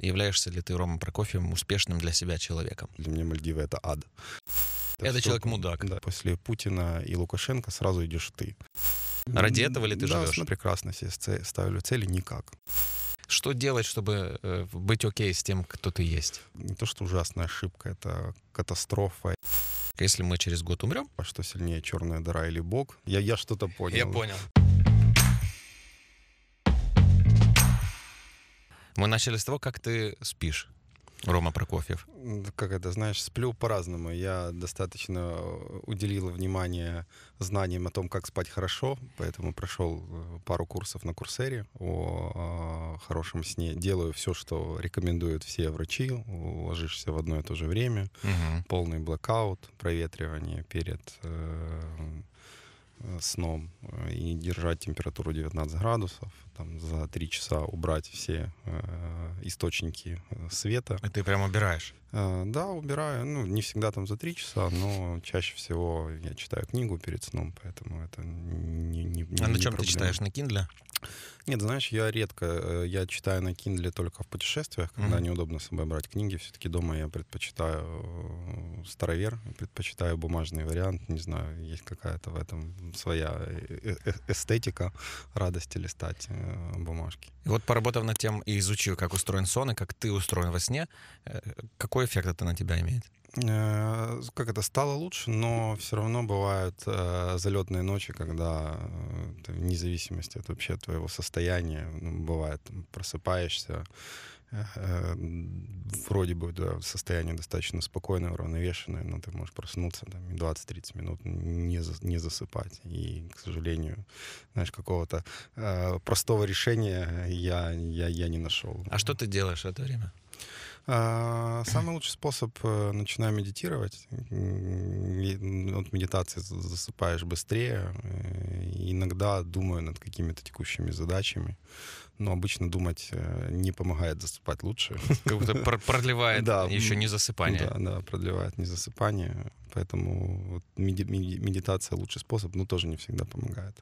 Являешься ли ты, Рома Прокофьев, успешным для себя человеком? Для меня Мальдивы — это ад. Так это человек мудак. Да, после Путина и Лукашенко сразу идешь ты. Ради этого ли ты да, живешь? Да, прекрасно себе ставлю цели никак. Что делать, чтобы э, быть окей с тем, кто ты есть? Не то, что ужасная ошибка, это катастрофа. Если мы через год умрем? А что сильнее, черная дыра или бог? Я, я что-то понял. Я понял. Мы начали с того, как ты спишь. Рома Прокофьев. Как это, знаешь, сплю по-разному. Я достаточно э, уделил внимание знаниям о том, как спать хорошо, поэтому прошел э, пару курсов на Курсере о, о э, хорошем сне. Делаю все, что рекомендуют все врачи. Ложишься в одно и то же время. Угу. Полный блокаут, проветривание перед э, Э, сном э, и держать температуру 19 градусов, там за три часа убрать все э, источники э, света. И ты прям убираешь? Э, да, убираю. Ну, не всегда там за три часа, но чаще всего я читаю книгу перед сном, поэтому это не, не, не А на чем проблема. ты читаешь? На Kindle? Нет, знаешь, я редко, э, я читаю на Kindle только в путешествиях, когда mm-hmm. неудобно с собой брать книги. Все-таки дома я предпочитаю э, старовер, предпочитаю бумажный вариант. Не знаю, есть какая-то в этом своя э, эстетика радости листать бумажки. И вот поработав над тем и изучив, как устроен сон и как ты устроен во сне, какой эффект это на тебя имеет? Э, как это стало лучше, но все равно бывают э, залетные ночи, когда э, вне зависимости от вообще твоего состояния, ну, бывает, просыпаешься, э, э вроде бы да, состояние достаточно спокойное, уравновешенное, но ты можешь проснуться там, 20-30 минут, не, за, не засыпать. И, к сожалению, знаешь, какого-то э, простого решения я, я, я не нашел. А что ты делаешь в это время? А, самый лучший способ э, начинаю медитировать. Ну, от медитации засыпаешь быстрее. Э, иногда думаю над какими-то текущими задачами. Но обычно думать э, не помогает засыпать лучше. Как будто продлевает да, еще не засыпание. Да, да, продлевает не засыпание. Поэтому медитация лучший способ, но тоже не всегда помогает.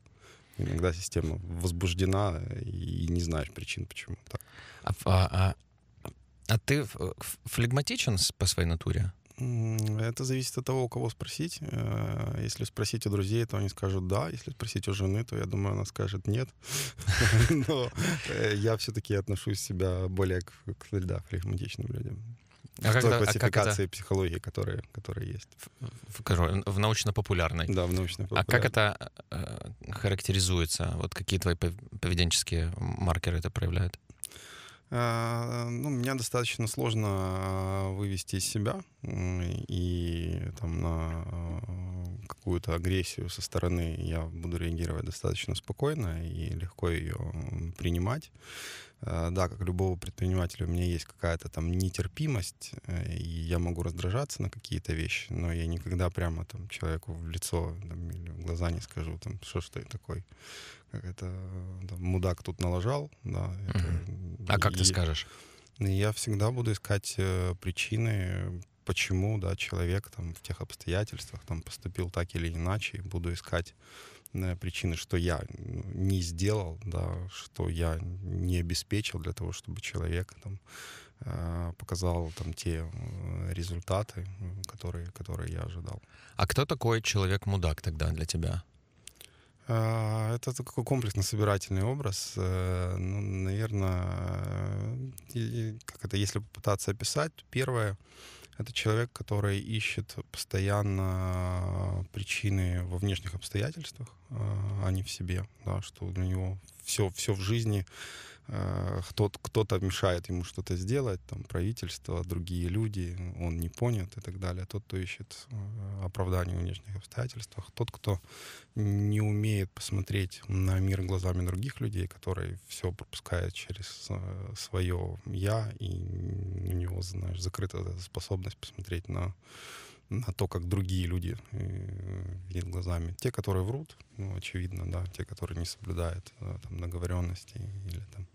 Иногда система возбуждена и не знаешь причин, почему так. А, а, а а ты э, флегматичен по своей натуре? Это зависит от того, у кого спросить. Э, если спросить у друзей, то они скажут да. Если спросить у жены, то я думаю, она скажет нет. Но э, я все-таки отношусь себя более к да, флегматичным людям. А как той это, классификации а как психологии, которая, которая есть. В, в, в научно-популярной. Да, в научно-популярной. А как это э, характеризуется? Вот какие твои поведенческие маркеры это проявляют? Э, ну, меня достаточно сложно э, вывести из себя и там на э, какую-то агрессию со стороны я буду реагировать достаточно спокойно и легко ее принимать. Э, да, как любого предпринимателя, у меня есть какая-то там нетерпимость, э, и я могу раздражаться на какие-то вещи, но я никогда прямо там человеку в лицо там, или в глаза не скажу, там, что ж ты такой, как это, э, там, мудак тут налажал, да. Это, А и, как ты скажешь? Я всегда буду искать причины, почему, да, человек там в тех обстоятельствах там поступил так или иначе, и буду искать Э, причины, что я ну, не сделал, да, что я не обеспечил для того, чтобы человек там, э, показал там те э, результаты, которые, которые я ожидал. А кто такой человек-мудак тогда для тебя? А, это такой комплексно-собирательный образ. Ну, наверное, как это, если попытаться описать, первое — это человек, который ищет постоянно э, причины во внешних обстоятельствах, э, а не в себе, да, что для него все, все в жизни кто-то, э, кто-то мешает ему что-то сделать, там правительство, другие люди, он не понят и так далее. Тот, кто ищет э, оправдание в внешних обстоятельствах, тот, кто не умеет посмотреть на мир глазами других людей, который все пропускает через э, свое я, и у него, знаешь, закрыта способность посмотреть на на то, как другие люди э, видят глазами. Те, которые врут, ну, очевидно, да, те, которые не соблюдают э, там, договоренности или там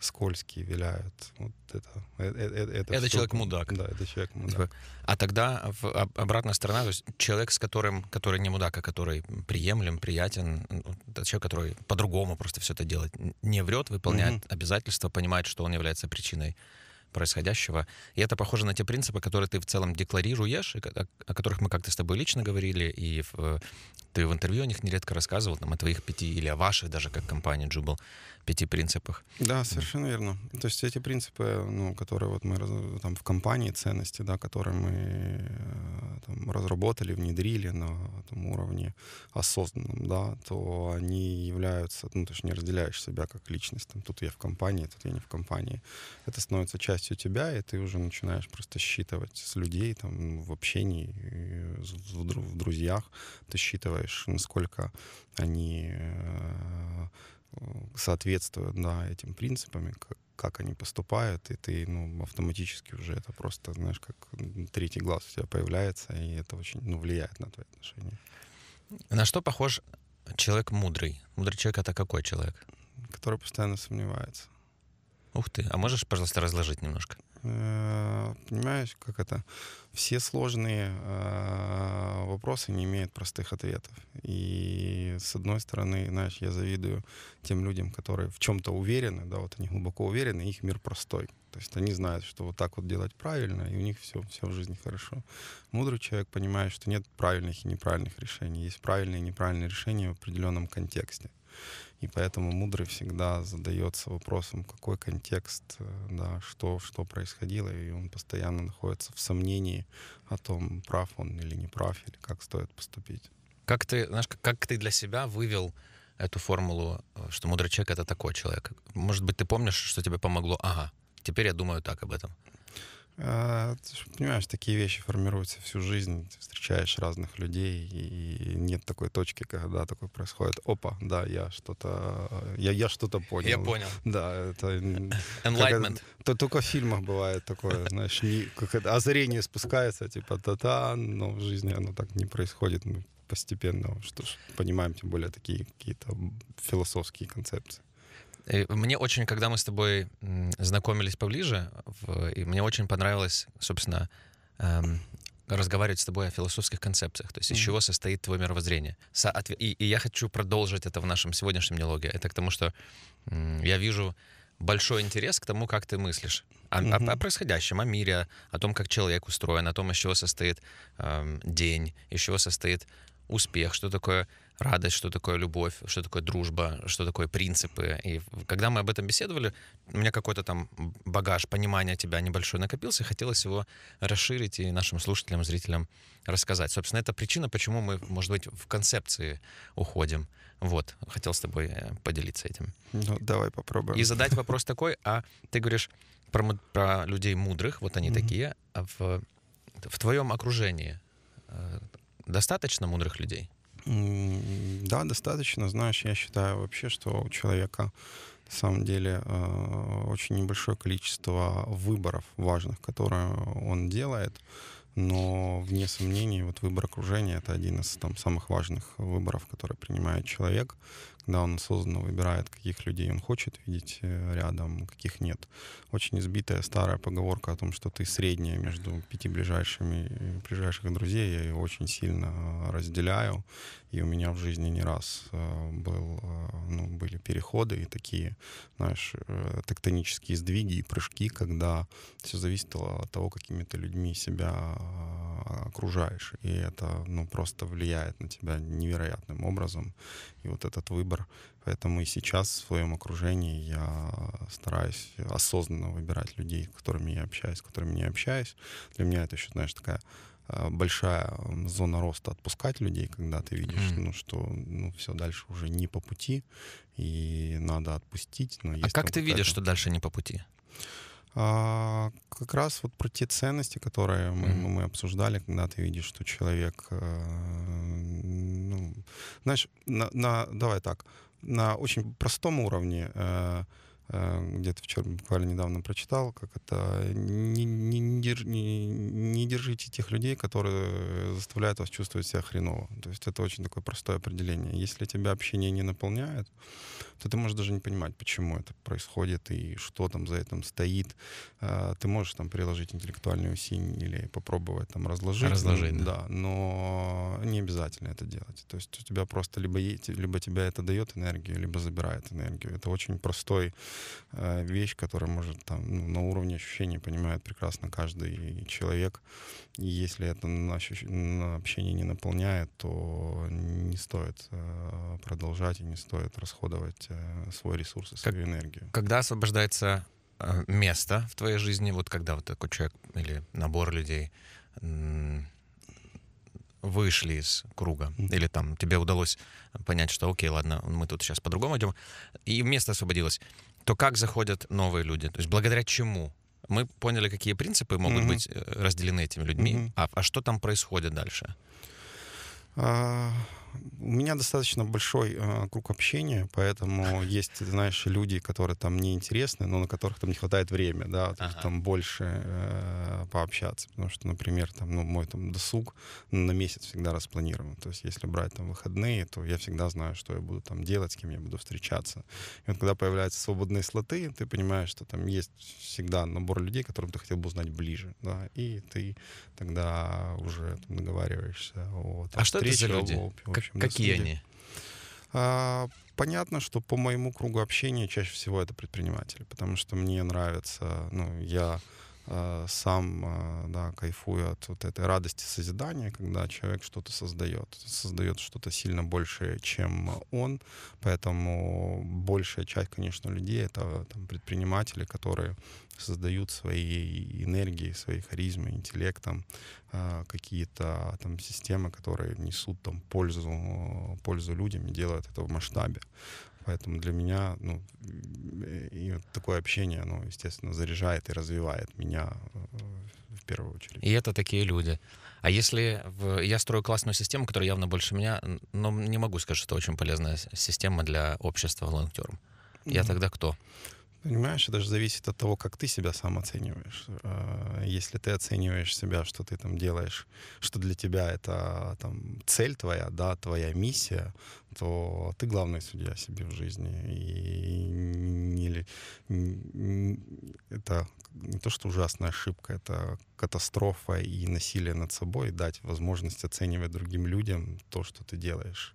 скользкие, виляют. Вот это, э, это, это, это, это человек мудак. Да, это человек мудак. Типа, а тогда в, а, обратная сторона, то есть человек, с которым, который не мудак, а который приемлем, приятен, человек, который по-другому просто все это делает, не врет, выполняет mm-hmm. обязательства, понимает, что он является причиной происходящего. И это похоже на те принципы, которые ты в целом декларируешь, о которых мы как-то с тобой лично говорили, и в, э, ты в интервью о них нередко рассказывал, там, о твоих пяти или о ваших даже, как компании Jubal, пяти принципах. Да, совершенно верно. То есть эти принципы, ну, которые вот мы там в компании ценности, да, которые мы э, там, разработали, внедрили на там, уровне осознанном, да, то они являются, ну, то есть не разделяешь себя как личность, там, тут я в компании, тут я не в компании. Это становится частью тебя, и ты уже начинаешь просто считывать с людей, там, в общении, э, в, в друзьях, ты считываешь, насколько они э, соответствуют да, этим принципам, как, как они поступают, и ты ну, автоматически уже это просто, знаешь, как третий глаз у тебя появляется, и это очень ну, влияет на твои отношения. На что похож человек мудрый? Мудрый человек это какой человек? Который постоянно сомневается. Ух ты, а можешь, пожалуйста, разложить немножко? Э, понимаешь, как это? Все сложные а, вопросы не имеют простых ответов. И с одной стороны, знаешь, я завидую тем людям, которые в чем-то уверены, да, вот они глубоко уверены, их мир простой. То есть они знают, что вот так вот делать правильно, и у них все, все в жизни хорошо. Мудрый человек понимает, что нет правильных и неправильных решений. Есть правильные и неправильные решения в определенном контексте. И поэтому мудрый всегда задается вопросом, какой контекст, э, да, что, что происходило, и он постоянно находится в сомнении о том, прав он или не прав, или как стоит поступить. Как ты, знаешь, как ты для себя вывел эту формулу, э, что мудрый человек — это такой человек? Может быть, ты помнишь, что тебе помогло? Ага, теперь я думаю так об этом. А, ты же понимаешь, такие вещи формируются всю жизнь, ты встречаешь разных людей, и нет такой точки, когда такое происходит. Опа, да, я что-то, я, я что-то понял. Я понял. Да, это... Enlightenment. Это то только в фильмах бывает такое, знаешь, не, как это, озарение спускается, типа та-та, но в жизни оно так не происходит. Мы постепенно что ж, понимаем, тем более такие какие-то философские концепции. Мне очень, когда мы с тобой знакомились поближе, и мне очень понравилось, собственно, эм, разговаривать с тобой о философских концепциях, то есть mm-hmm. из чего состоит твое мировоззрение. Соотве- и, и я хочу продолжить это в нашем сегодняшнем диалоге. Это к тому, что м, я вижу большой интерес к тому, как ты мыслишь. О, mm-hmm. о, о происходящем, о мире, о том, как человек устроен, о том, из чего состоит эм, день, из чего состоит успех, что такое радость, что такое любовь, что такое дружба, что такое принципы. И когда мы об этом беседовали, у меня какой-то там багаж понимания тебя небольшой накопился, и хотелось его расширить и нашим слушателям, зрителям рассказать. Собственно, это причина, почему мы, может быть, в концепции уходим. Вот, хотел с тобой э, поделиться этим. Ну, давай попробуем. И задать вопрос такой, а ты говоришь про, про людей мудрых, вот они mm-hmm. такие, а в, в твоем окружении э, достаточно мудрых людей? Да, достаточно. Знаешь, я считаю вообще, что у человека на самом деле э, очень небольшое количество выборов важных, которые он делает. Но, вне сомнений, вот выбор окружения — это один из там, самых важных выборов, которые принимает человек когда он осознанно выбирает, каких людей он хочет видеть э, рядом, каких нет. Очень избитая старая поговорка о том, что ты средняя между пяти ближайшими э, ближайших друзей, я ее очень сильно э, разделяю, и у меня в жизни не раз был, ну, были переходы и такие, знаешь, тектонические сдвиги и прыжки, когда все зависело от того, какими ты людьми себя окружаешь, и это, ну, просто влияет на тебя невероятным образом, и вот этот выбор. Поэтому и сейчас в своем окружении я стараюсь осознанно выбирать людей, с которыми я общаюсь, с которыми не общаюсь. Для меня это еще, знаешь, такая а, большая зона роста отпускать людей, когда ты видишь, mm. ну что, ну все дальше уже не по пути и надо отпустить. Но а как ты видишь, что дальше не по пути? А, как раз вот про те ценности, которые мы, mm-hmm. мы обсуждали, когда ты видишь, что человек, э, ну, знаешь, на, на, давай так, на очень простом уровне э, Э, где-то вчера буквально недавно прочитал, как это не, не, не, не держите тех людей, которые заставляют вас чувствовать себя хреново. То есть это очень такое простое определение. Если тебя общение не наполняет, то ты можешь даже не понимать, почему это происходит и что там за этим стоит. Э, ты можешь там приложить интеллектуальные усилия или попробовать там разложить. Ну, разложить, да. да. Но не обязательно это делать. То есть у тебя просто либо, либо тебя это дает энергию, либо забирает энергию. Это очень простой Э, вещь, которая может там ну, на уровне ощущений понимает прекрасно каждый человек. И если это на, ощущ... на общение не наполняет, то не стоит э, продолжать и не стоит расходовать э, свой ресурс и свою как, энергию. Когда освобождается э, место в твоей жизни, вот когда вот такой человек или набор людей вышли из круга, или там тебе удалось понять, что окей, ладно, мы тут сейчас по-другому идем, и место освободилось то как заходят новые люди? То есть благодаря чему? Мы поняли, какие принципы могут mm-hmm. быть э, разделены этими людьми, mm-hmm. а, а что там происходит дальше? А, у меня достаточно большой э, круг общения, поэтому есть, знаешь, люди, которые там неинтересны, но на которых там не хватает времени, да, ага. там больше э, пообщаться, потому что, например, там, ну, мой там досуг на месяц всегда распланирован, то есть если брать там выходные, то я всегда знаю, что я буду там делать, с кем я буду встречаться. И вот когда появляются свободные слоты, ты понимаешь, что там есть всегда набор людей, которым ты хотел бы узнать ближе, да, и ты тогда уже там, договариваешься о там, а что это за люди? О, окружающим. Какие они? А, понятно, что по моему кругу общения чаще всего это предприниматели, потому что мне нравится, ну, я Э, сам э, да, кайфую от вот этой радости созидания, когда человек что-то создает, создает что-то сильно большее, чем он. Поэтому большая часть, конечно, людей — это там, предприниматели, которые создают своей энергией, своей харизмой, интеллектом э, какие-то там системы, которые несут там пользу, пользу людям и делают это в масштабе. Поэтому для меня ну, и вот такое общение, оно, естественно, заряжает и развивает меня э, в первую очередь. И это такие люди. А если в... я строю классную систему, которая явно больше меня, но не могу сказать, что это очень полезная система для общества волонтером Я mm тогда кто? Понимаешь, это же зависит от того, как ты себя сам оцениваешь. Э, если ты оцениваешь себя, что ты там делаешь, что для тебя это там цель твоя, да, твоя миссия, то ты главный судья себе в жизни. И не, не, это не то, что ужасная ошибка, это катастрофа и насилие над собой, дать возможность оценивать другим людям то, что ты делаешь.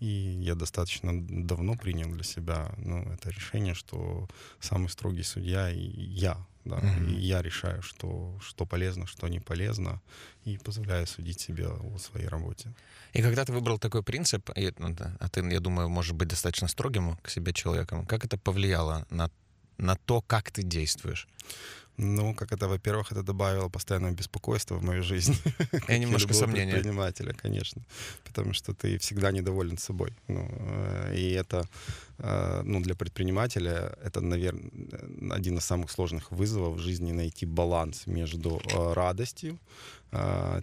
И я достаточно давно принял для себя ну, это решение, что самый строгий судья я да. Mm-hmm. И я решаю, что, что полезно, что не полезно, и позволяю судить себе о своей работе. И когда ты выбрал такой принцип, и, ну, да, а ты, я думаю, может быть достаточно строгим к себе человеком, как это повлияло на, на то, как ты действуешь? Ну, как это, во-первых, это добавило постоянного беспокойства в мою жизнь. И немножко сомнения. предпринимателя, конечно. Потому что ты всегда недоволен собой. Ну, э, и это Э, ну, для предпринимателя это, наверное, э, один из самых сложных вызовов в жизни найти баланс между э, радостью,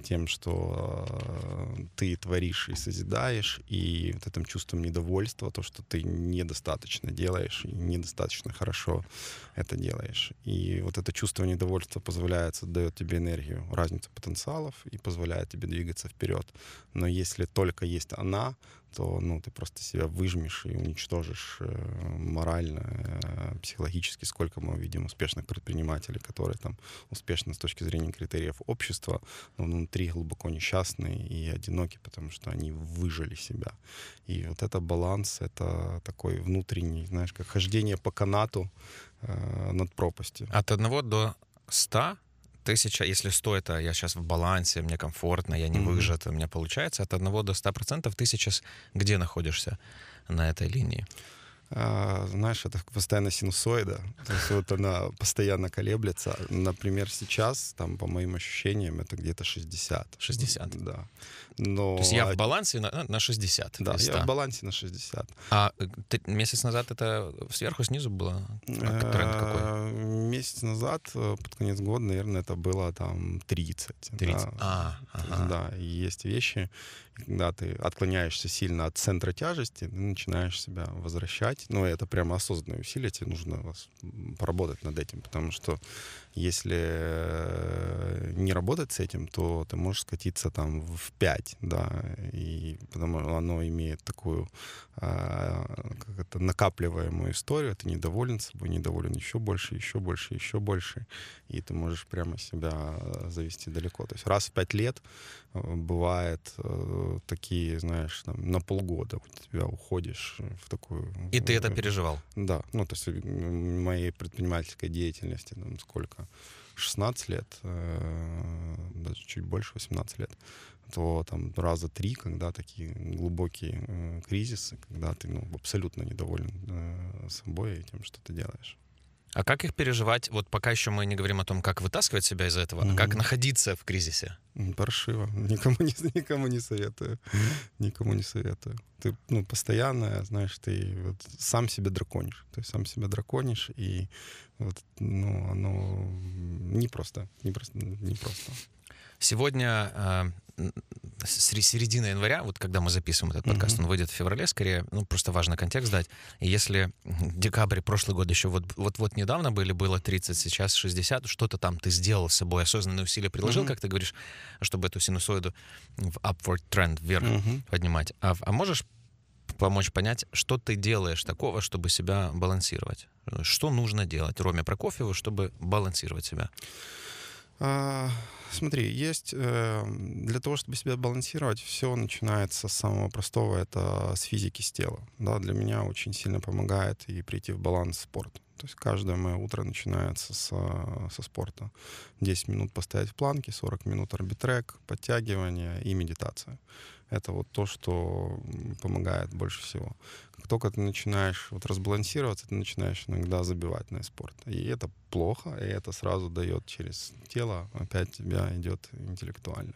тем, что ты творишь и созидаешь, и вот этим чувством недовольства, то, что ты недостаточно делаешь, и недостаточно хорошо это делаешь. И вот это чувство недовольства позволяет, дает тебе энергию, разницу потенциалов и позволяет тебе двигаться вперед. Но если только есть она, то ну, ты просто себя выжмешь и уничтожишь э, морально, э, психологически, сколько мы видим успешных предпринимателей, которые там успешны с точки зрения критериев общества, но внутри глубоко несчастные и одиноки, потому что они выжили себя. И вот это баланс, это такой внутренний, знаешь, как хождение по канату э, над пропастью. От одного до 100 тысяча, если 100 это я сейчас в балансе, мне комфортно, я не mm-hmm. выжат, у меня получается, от 1 до 100% ты сейчас где находишься на этой линии? А, знаешь, это постоянно синусоида. То есть вот она постоянно колеблется. Например, сейчас, там, по моим ощущениям, это где-то 60. 60? Да. Но... То есть я в а балансе на, на 60? Да, я в балансе на 60. А э, ты, месяц назад это сверху, снизу было? А, э, тренд какой? Месяц назад, э, под конец года, наверное, это было там 30. 30. Да, а, ага. да есть вещи, когда ты отклоняешься сильно от центра тяжести, ты начинаешь себя возвращать. Но ну, это прямо осознанное усилие, тебе нужно поработать над этим, потому что если э, не работать с этим, то ты можешь скатиться там в 5, да, и потому что оно имеет такую а, как это, накапливаемую историю, ты недоволен собой, недоволен еще больше, еще больше, еще больше, и ты можешь прямо себя завести далеко. То есть раз в 5 лет э, бывает э, такие, знаешь, там, на полгода у тебя уходишь в такую... И ты это переживал? Да, ну то есть в моей предпринимательской деятельности там сколько 16 лет, э, даже чуть больше, 18 лет, а то там раза три, когда такие глубокие э, кризисы, когда ты ну, абсолютно недоволен э, собой и тем, что ты делаешь. А как их переживать? Вот пока еще мы не говорим о том, как вытаскивать себя из этого, mm-hmm. а как находиться в кризисе. Паршиво. Никому не, никому не советую. Mm-hmm. Никому не советую. Ты ну, постоянно, знаешь, ты вот сам себе драконишь. То есть сам себя драконишь, и вот, ну, оно непросто. Непросто. непросто. Сегодня э, середина января, вот когда мы записываем этот подкаст, mm-hmm. он выйдет в феврале скорее, ну просто важно контекст дать. И если декабрь прошлый год еще вот, вот, вот недавно были, было 30, сейчас 60, что-то там ты сделал с собой, осознанные усилия приложил, mm-hmm. как ты говоришь, чтобы эту синусоиду в upward trend, вверх mm-hmm. поднимать. А, а можешь помочь понять, что ты делаешь такого, чтобы себя балансировать? Что нужно делать Роме Прокофьеву, чтобы балансировать себя? А, смотри, есть э, для того, чтобы себя балансировать, все начинается с самого простого, это с физики, с тела. Да, для меня очень сильно помогает и прийти в баланс спорт. То есть каждое мое утро начинается со, а, со спорта. 10 минут постоять в планке, 40 минут арбитрек, подтягивание и медитация. Это вот то, что помогает больше всего только ты начинаешь вот разбалансироваться, ты начинаешь иногда забивать на спорт. И это плохо, и это сразу дает через тело, опять тебя идет интеллектуально.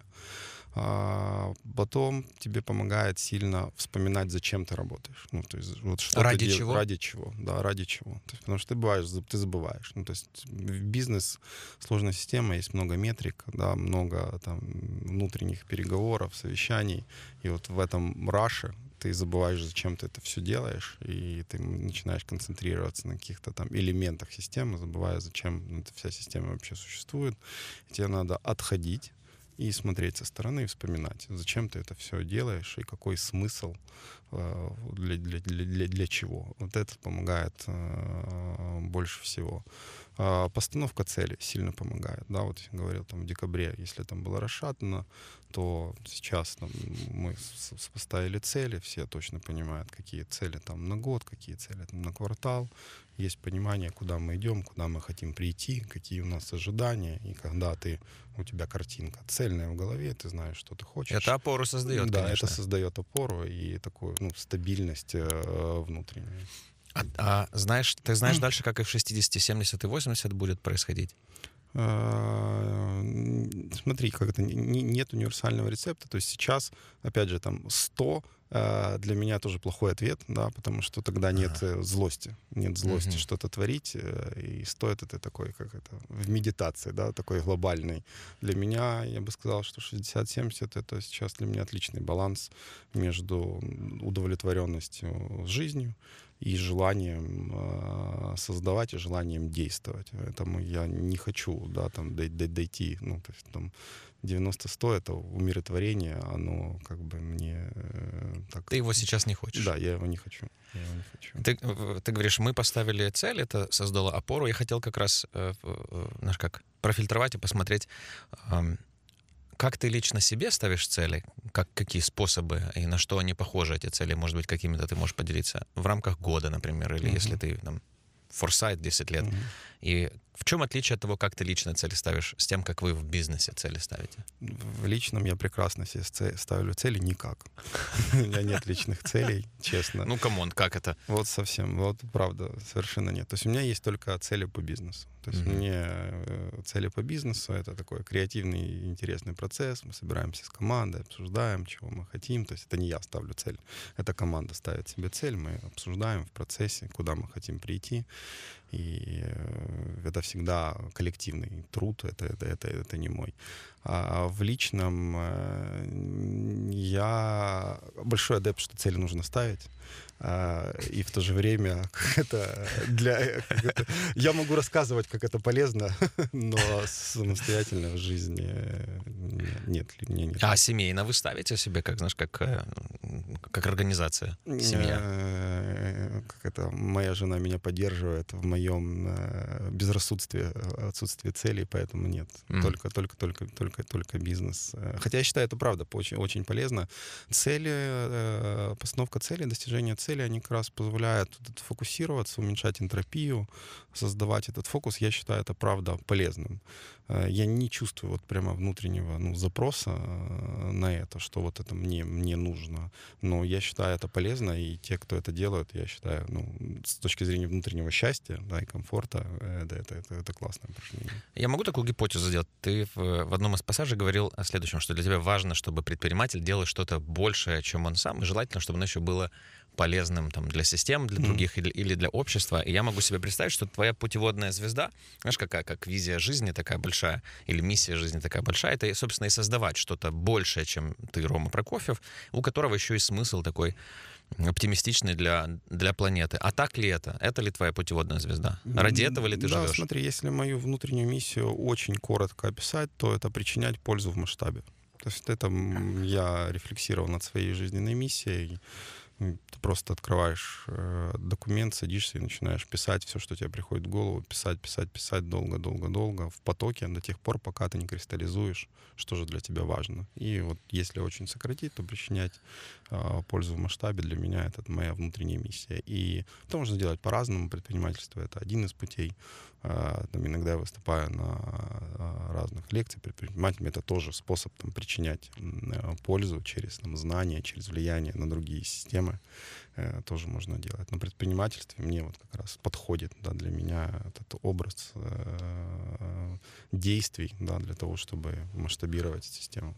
А потом тебе помогает сильно вспоминать, зачем ты работаешь. Ну, то есть, вот что ради ты чего? Дел... Ради чего, да, ради чего. То есть, потому что ты бываешь, ты забываешь. Ну, то есть бизнес сложная система, есть много метрик, да, много там внутренних переговоров, совещаний. И вот в этом раше, ты забываешь, зачем ты это все делаешь, и ты начинаешь концентрироваться на каких-то там элементах системы, забывая, зачем эта вся система вообще существует. И тебе надо отходить и смотреть со стороны и вспоминать, зачем ты это все делаешь и какой смысл Э, для, для, для, для чего. Вот этот помогает э, больше всего. А постановка цели сильно помогает. Да, вот я говорил, там в декабре, если там было расшатано, то сейчас там, мы поставили цели, все точно понимают, какие цели там на год, какие цели там на квартал. Есть понимание, куда мы идем, куда мы хотим прийти, какие у нас ожидания. И когда ты, у тебя картинка цельная в голове, ты знаешь, что ты хочешь. Это опору создает, Да, конечно. это создает опору и такую ну, стабильность э, внутренняя. А, а знаешь, ты знаешь дальше, как и в 60, 70 и 80 будет происходить? А, смотри, как это, нет универсального рецепта. То есть сейчас, опять же, там 100 а, для меня тоже плохой ответ, да, потому что тогда нет ага. Э, злости, нет злости угу. что-то творить, э, и стоит это такой, как это, в медитации, да, такой глобальный. Для меня, я бы сказал, что 60-70 это сейчас для меня отличный баланс между удовлетворенностью жизнью и желанием э, создавать и желанием действовать. Поэтому я не хочу, да, там, дойти, ну, то есть, там, 90-100 — это умиротворение, оно как бы мне э, так... Ты его сейчас не хочешь? Да, я его не хочу. Я его не хочу. Ты, э, ты говоришь, мы поставили цель, это создало опору. Я хотел как раз, э, э, знаешь, как профильтровать и посмотреть, э, как ты лично себе ставишь цели, как, какие способы и на что они похожи, эти цели, может быть, какими-то ты можешь поделиться в рамках года, например, или mm-hmm. если ты там форсайт 10 лет, mm-hmm. и в чем отличие от того, как ты лично цели ставишь, с тем, как вы в бизнесе цели ставите? В личном я прекрасно себе ставлю цели никак. У меня нет личных целей, честно. Ну, камон, как это? Вот совсем, вот правда, совершенно нет. То есть у меня есть только цели по бизнесу. То есть мне э, цели по бизнесу — это такой креативный, интересный процесс. Мы собираемся с командой, обсуждаем, чего мы хотим. То есть это не я ставлю цель, это команда ставит себе цель, мы обсуждаем в процессе, куда мы хотим прийти и э, это всегда коллективный труд, это, это, это, это не мой. А, в личном э, я большой адепт, что цели нужно ставить. А, и в то же время это для... Э, я могу рассказывать, как это полезно, но самостоятельно в жизни э, нет, мне нет. А семейно вы ставите себе, как, знаешь, как, как организация, семья? Как это, моя жена меня поддерживает в моем безрассудстве, отсутствии целей, поэтому нет. Только, только, только, только только бизнес. Э, хотя я считаю, это правда очень, очень полезно. Цели, э, постановка цели, достижение цели, они как раз позволяют фокусироваться, уменьшать энтропию, создавать этот фокус. Я считаю, это правда полезным. Э, я не чувствую вот прямо внутреннего ну, запроса э, на это, что вот это мне, мне нужно. Но я считаю это полезно, и те, кто это делают, я считаю, ну, с точки зрения внутреннего счастья да, и комфорта, э, да, это, это, это классное упражнение. Я могу такую гипотезу сделать? Ты в, в одном из пассажей говорил о следующем, что для тебя важно, чтобы предприниматель делал что-то большее, чем он сам, и желательно, чтобы оно еще было полезным там, для систем, для других mm-hmm. или для общества. И я могу себе представить, что твоя путеводная звезда, знаешь, какая, как визия жизни такая большая, или миссия жизни такая большая, это, собственно, и создавать что-то большее, чем ты, Рома Прокофьев, у которого еще и смысл такой оптимистичный для, для планеты. А так ли это? Это ли твоя путеводная звезда? Ради этого ли ты да, живешь? смотри, если мою внутреннюю миссию очень коротко описать, то это причинять пользу в масштабе. То есть это я рефлексировал над своей жизненной миссией, ты просто открываешь э, документ, садишься и начинаешь писать все, что тебе приходит в голову, писать, писать, писать долго-долго-долго в потоке до тех пор, пока ты не кристаллизуешь, что же для тебя важно. И вот если очень сократить, то причинять пользу а, в масштабе, для меня это моя внутренняя миссия. И это можно делать по-разному. Предпринимательство — это один из путей. А, там, иногда я выступаю на а, разных лекциях предпринимателями. Это тоже способ там, причинять э, пользу через там, знания, через влияние на другие системы. Э, тоже можно делать. Но предпринимательство мне вот как раз подходит да, для меня этот образ э, действий да, для того, чтобы масштабировать систему.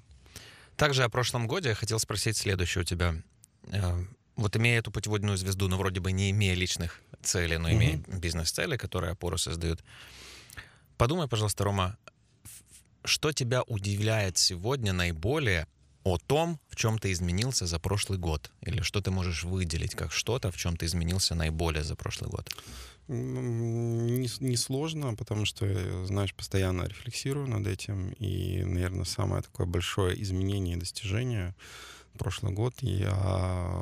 Также о прошлом годе я хотел спросить следующее у тебя. Э, вот имея эту путеводную звезду, но вроде бы не имея личных целей, но имея mm-hmm. бизнес-цели, которые опору создают. Подумай, пожалуйста, Рома, что тебя удивляет сегодня наиболее о том, в чем ты изменился за прошлый год? Или что ты можешь выделить как что-то, в чем ты изменился наиболее за прошлый год? Несложно, не потому что, э, знаешь, постоянно рефлексирую над этим. И, наверное, самое такое большое изменение и достижение прошлый год я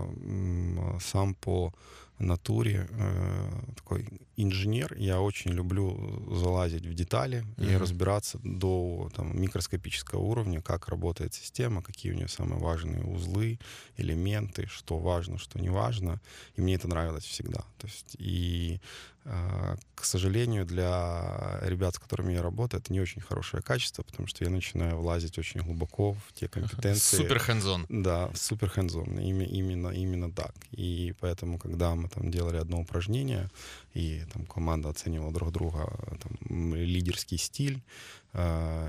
сам по натуре э, такой инженер. Я очень люблю э, залазить в детали mm-hmm. и разбираться до там, микроскопического уровня, как работает система, какие у нее самые важные узлы, элементы, что важно, что не важно. И мне это нравилось всегда. То есть, и, э, к сожалению, для ребят, с которыми я работаю, это не очень хорошее качество, потому что я начинаю влазить очень глубоко в те компетенции. Супер хендзон. Да, супер хендзон. Именно, именно так. И поэтому, когда мы мы там делали одно упражнение, и там команда оценивала друг друга там, лидерский стиль, а,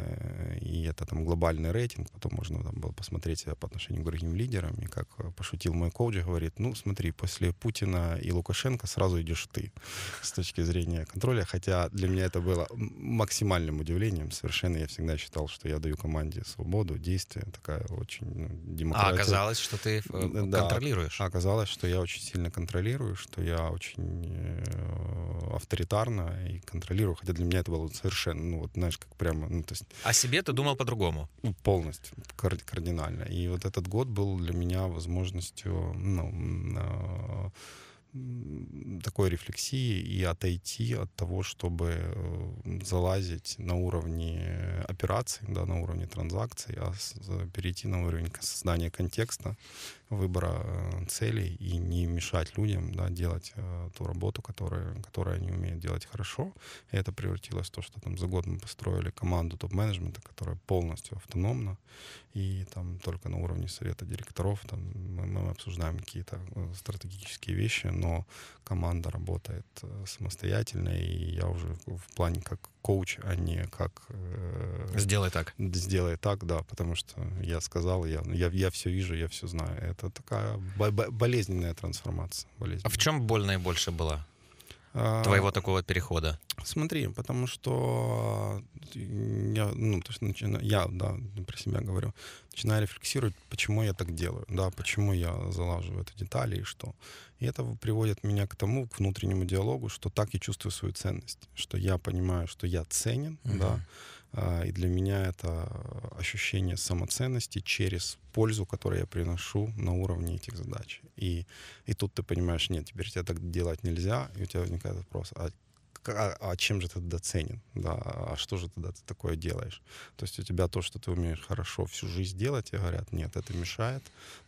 и это там глобальный рейтинг, потом можно там было посмотреть по отношению к другим лидерам, и как э, пошутил мой коуч, говорит, ну смотри, после Путина и Лукашенко сразу идешь ты с точки зрения контроля, хотя для меня это было максимальным удивлением, совершенно я всегда считал, что я даю команде свободу, действие, такая очень ну, а демократия. А оказалось, что ты э, да, контролируешь. А оказалось, что я очень сильно контролирую, что я очень э, авторитарно и контролирую, хотя для меня это было совершенно, ну вот знаешь, как прям прямо. Ну, то есть... А себе ты думал по-другому? Ну, полностью, кардинально. И вот этот год был для меня возможностью ну, э, такой рефлексии и отойти от того, чтобы э, залазить на уровне операций, да, на уровне транзакций, а перейти на уровень создания контекста, выбора э, целей и не мешать людям да, делать э, ту работу, которую, которую они умеют делать хорошо. И это превратилось в то, что там за год мы построили команду топ-менеджмента, которая полностью автономна, и там только на уровне совета директоров там, мы, мы обсуждаем какие-то э, стратегические вещи, но команда работает самостоятельно, и я уже в плане как коуч, а не как Э, сделай так. Сделай так, да, потому что я сказал, я, я, я все вижу, я все знаю. Это такая болезненная трансформация. Болезненная. А в чем боль наибольше была? А, твоего такого перехода? Смотри, потому что э, я, ну, то есть начина, я, да, про себя говорю, начинаю рефлексировать, почему я так делаю, да, почему я залаживаю эти детали и что. И это приводит меня к тому, к внутреннему диалогу, что так я чувствую свою ценность, что я понимаю, что я ценен, uh-huh. да, а, и для меня это э, ощущение самоценности через пользу, которую я приношу на уровне этих задач. И, и тут ты понимаешь, нет, теперь тебе так делать нельзя, и у тебя возникает вопрос, а а, а чем же ты доценен, да, а что же тогда ты такое делаешь? То есть у тебя то, что ты умеешь хорошо всю жизнь делать, и говорят, нет, это мешает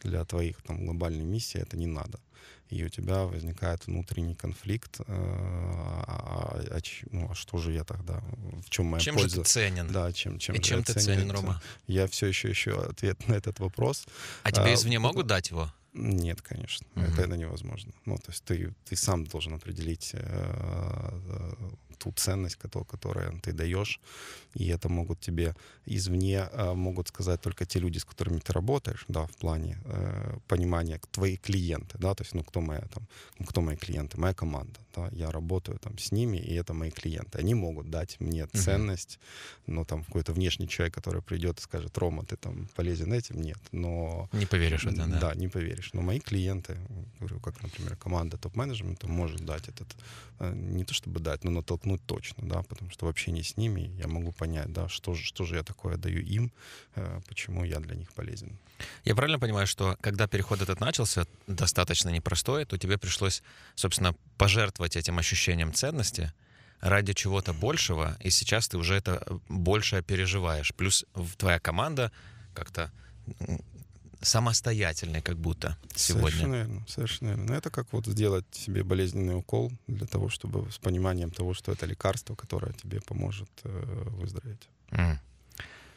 для твоих там глобальной миссии, это не надо и у тебя возникает внутренний конфликт, э, а, а, а ну, а что же я тогда, в чем моя чем польза? Чем же ты ценен? Да, чем, чем, и чем ты ценен, ценен, Рома? Я все еще ищу ответ на этот вопрос. А тебе а, извне могут дать его? Нет, конечно, угу. это, это невозможно. Ну, то есть ты, ты сам должен определить э, э, ту ценность, которую ты даешь. И это могут тебе извне а, могут сказать только те люди, с которыми ты работаешь, да, в плане э, понимания твои клиенты, да, то есть, ну, кто моя там, ну, кто мои клиенты, моя команда, да, я работаю там с ними, и это мои клиенты. Они могут дать мне ценность, угу. но там какой-то внешний человек, который придет и скажет, Рома, ты там полезен этим, нет, но... Не поверишь это, да? Да, не поверишь. Но мои клиенты, говорю, как, например, команда топ-менеджмента может дать этот, э, не то чтобы дать, но натолкнуть подчеркнуть точно, да, потому что в общении с ними я могу понять, да, что же, что же я такое даю им, э, почему я для них полезен. Я правильно понимаю, что когда переход этот начался, достаточно непростой, то тебе пришлось, собственно, пожертвовать этим ощущением ценности, ради чего-то большего, и сейчас ты уже это э, больше переживаешь. Плюс твоя команда как-то самостоятельный как будто сегодня. Совершенно верно, совершенно верно. Но ну, это как вот сделать себе болезненный укол для того, чтобы с пониманием того, что это лекарство, которое тебе поможет э, выздороветь. Mm.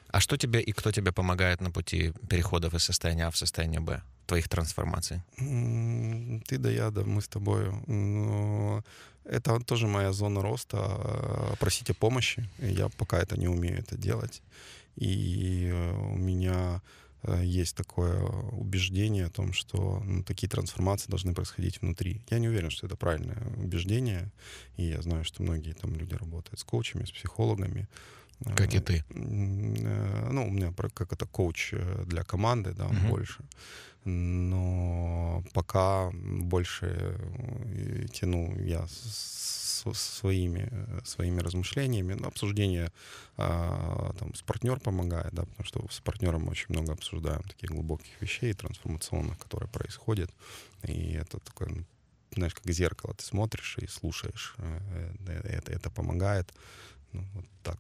А что тебе и кто тебе помогает на пути переходов из состояния А в состояние Б, твоих трансформаций? ты да я, да мы с тобой. Но это тоже моя зона роста. А, Просить о помощи. Я пока это не умею это делать. И э, у меня Э, есть такое э, убеждение о том, что ну, такие трансформации должны происходить внутри. Я не уверен, что это правильное убеждение, и я знаю, что многие там люди работают с коучами, с психологами, как и ты. Э, ну, у меня как это коуч э, для команды, да, угу. больше. Но пока больше э, тяну я со своими, своими размышлениями. Ну, обсуждение а, там, с партнером помогает, да, потому что с партнером очень много обсуждаем таких глубоких вещей, трансформационных, которые происходят. И это такое, знаешь, как зеркало. Ты смотришь и слушаешь. Это, это помогает. Ну, вот так.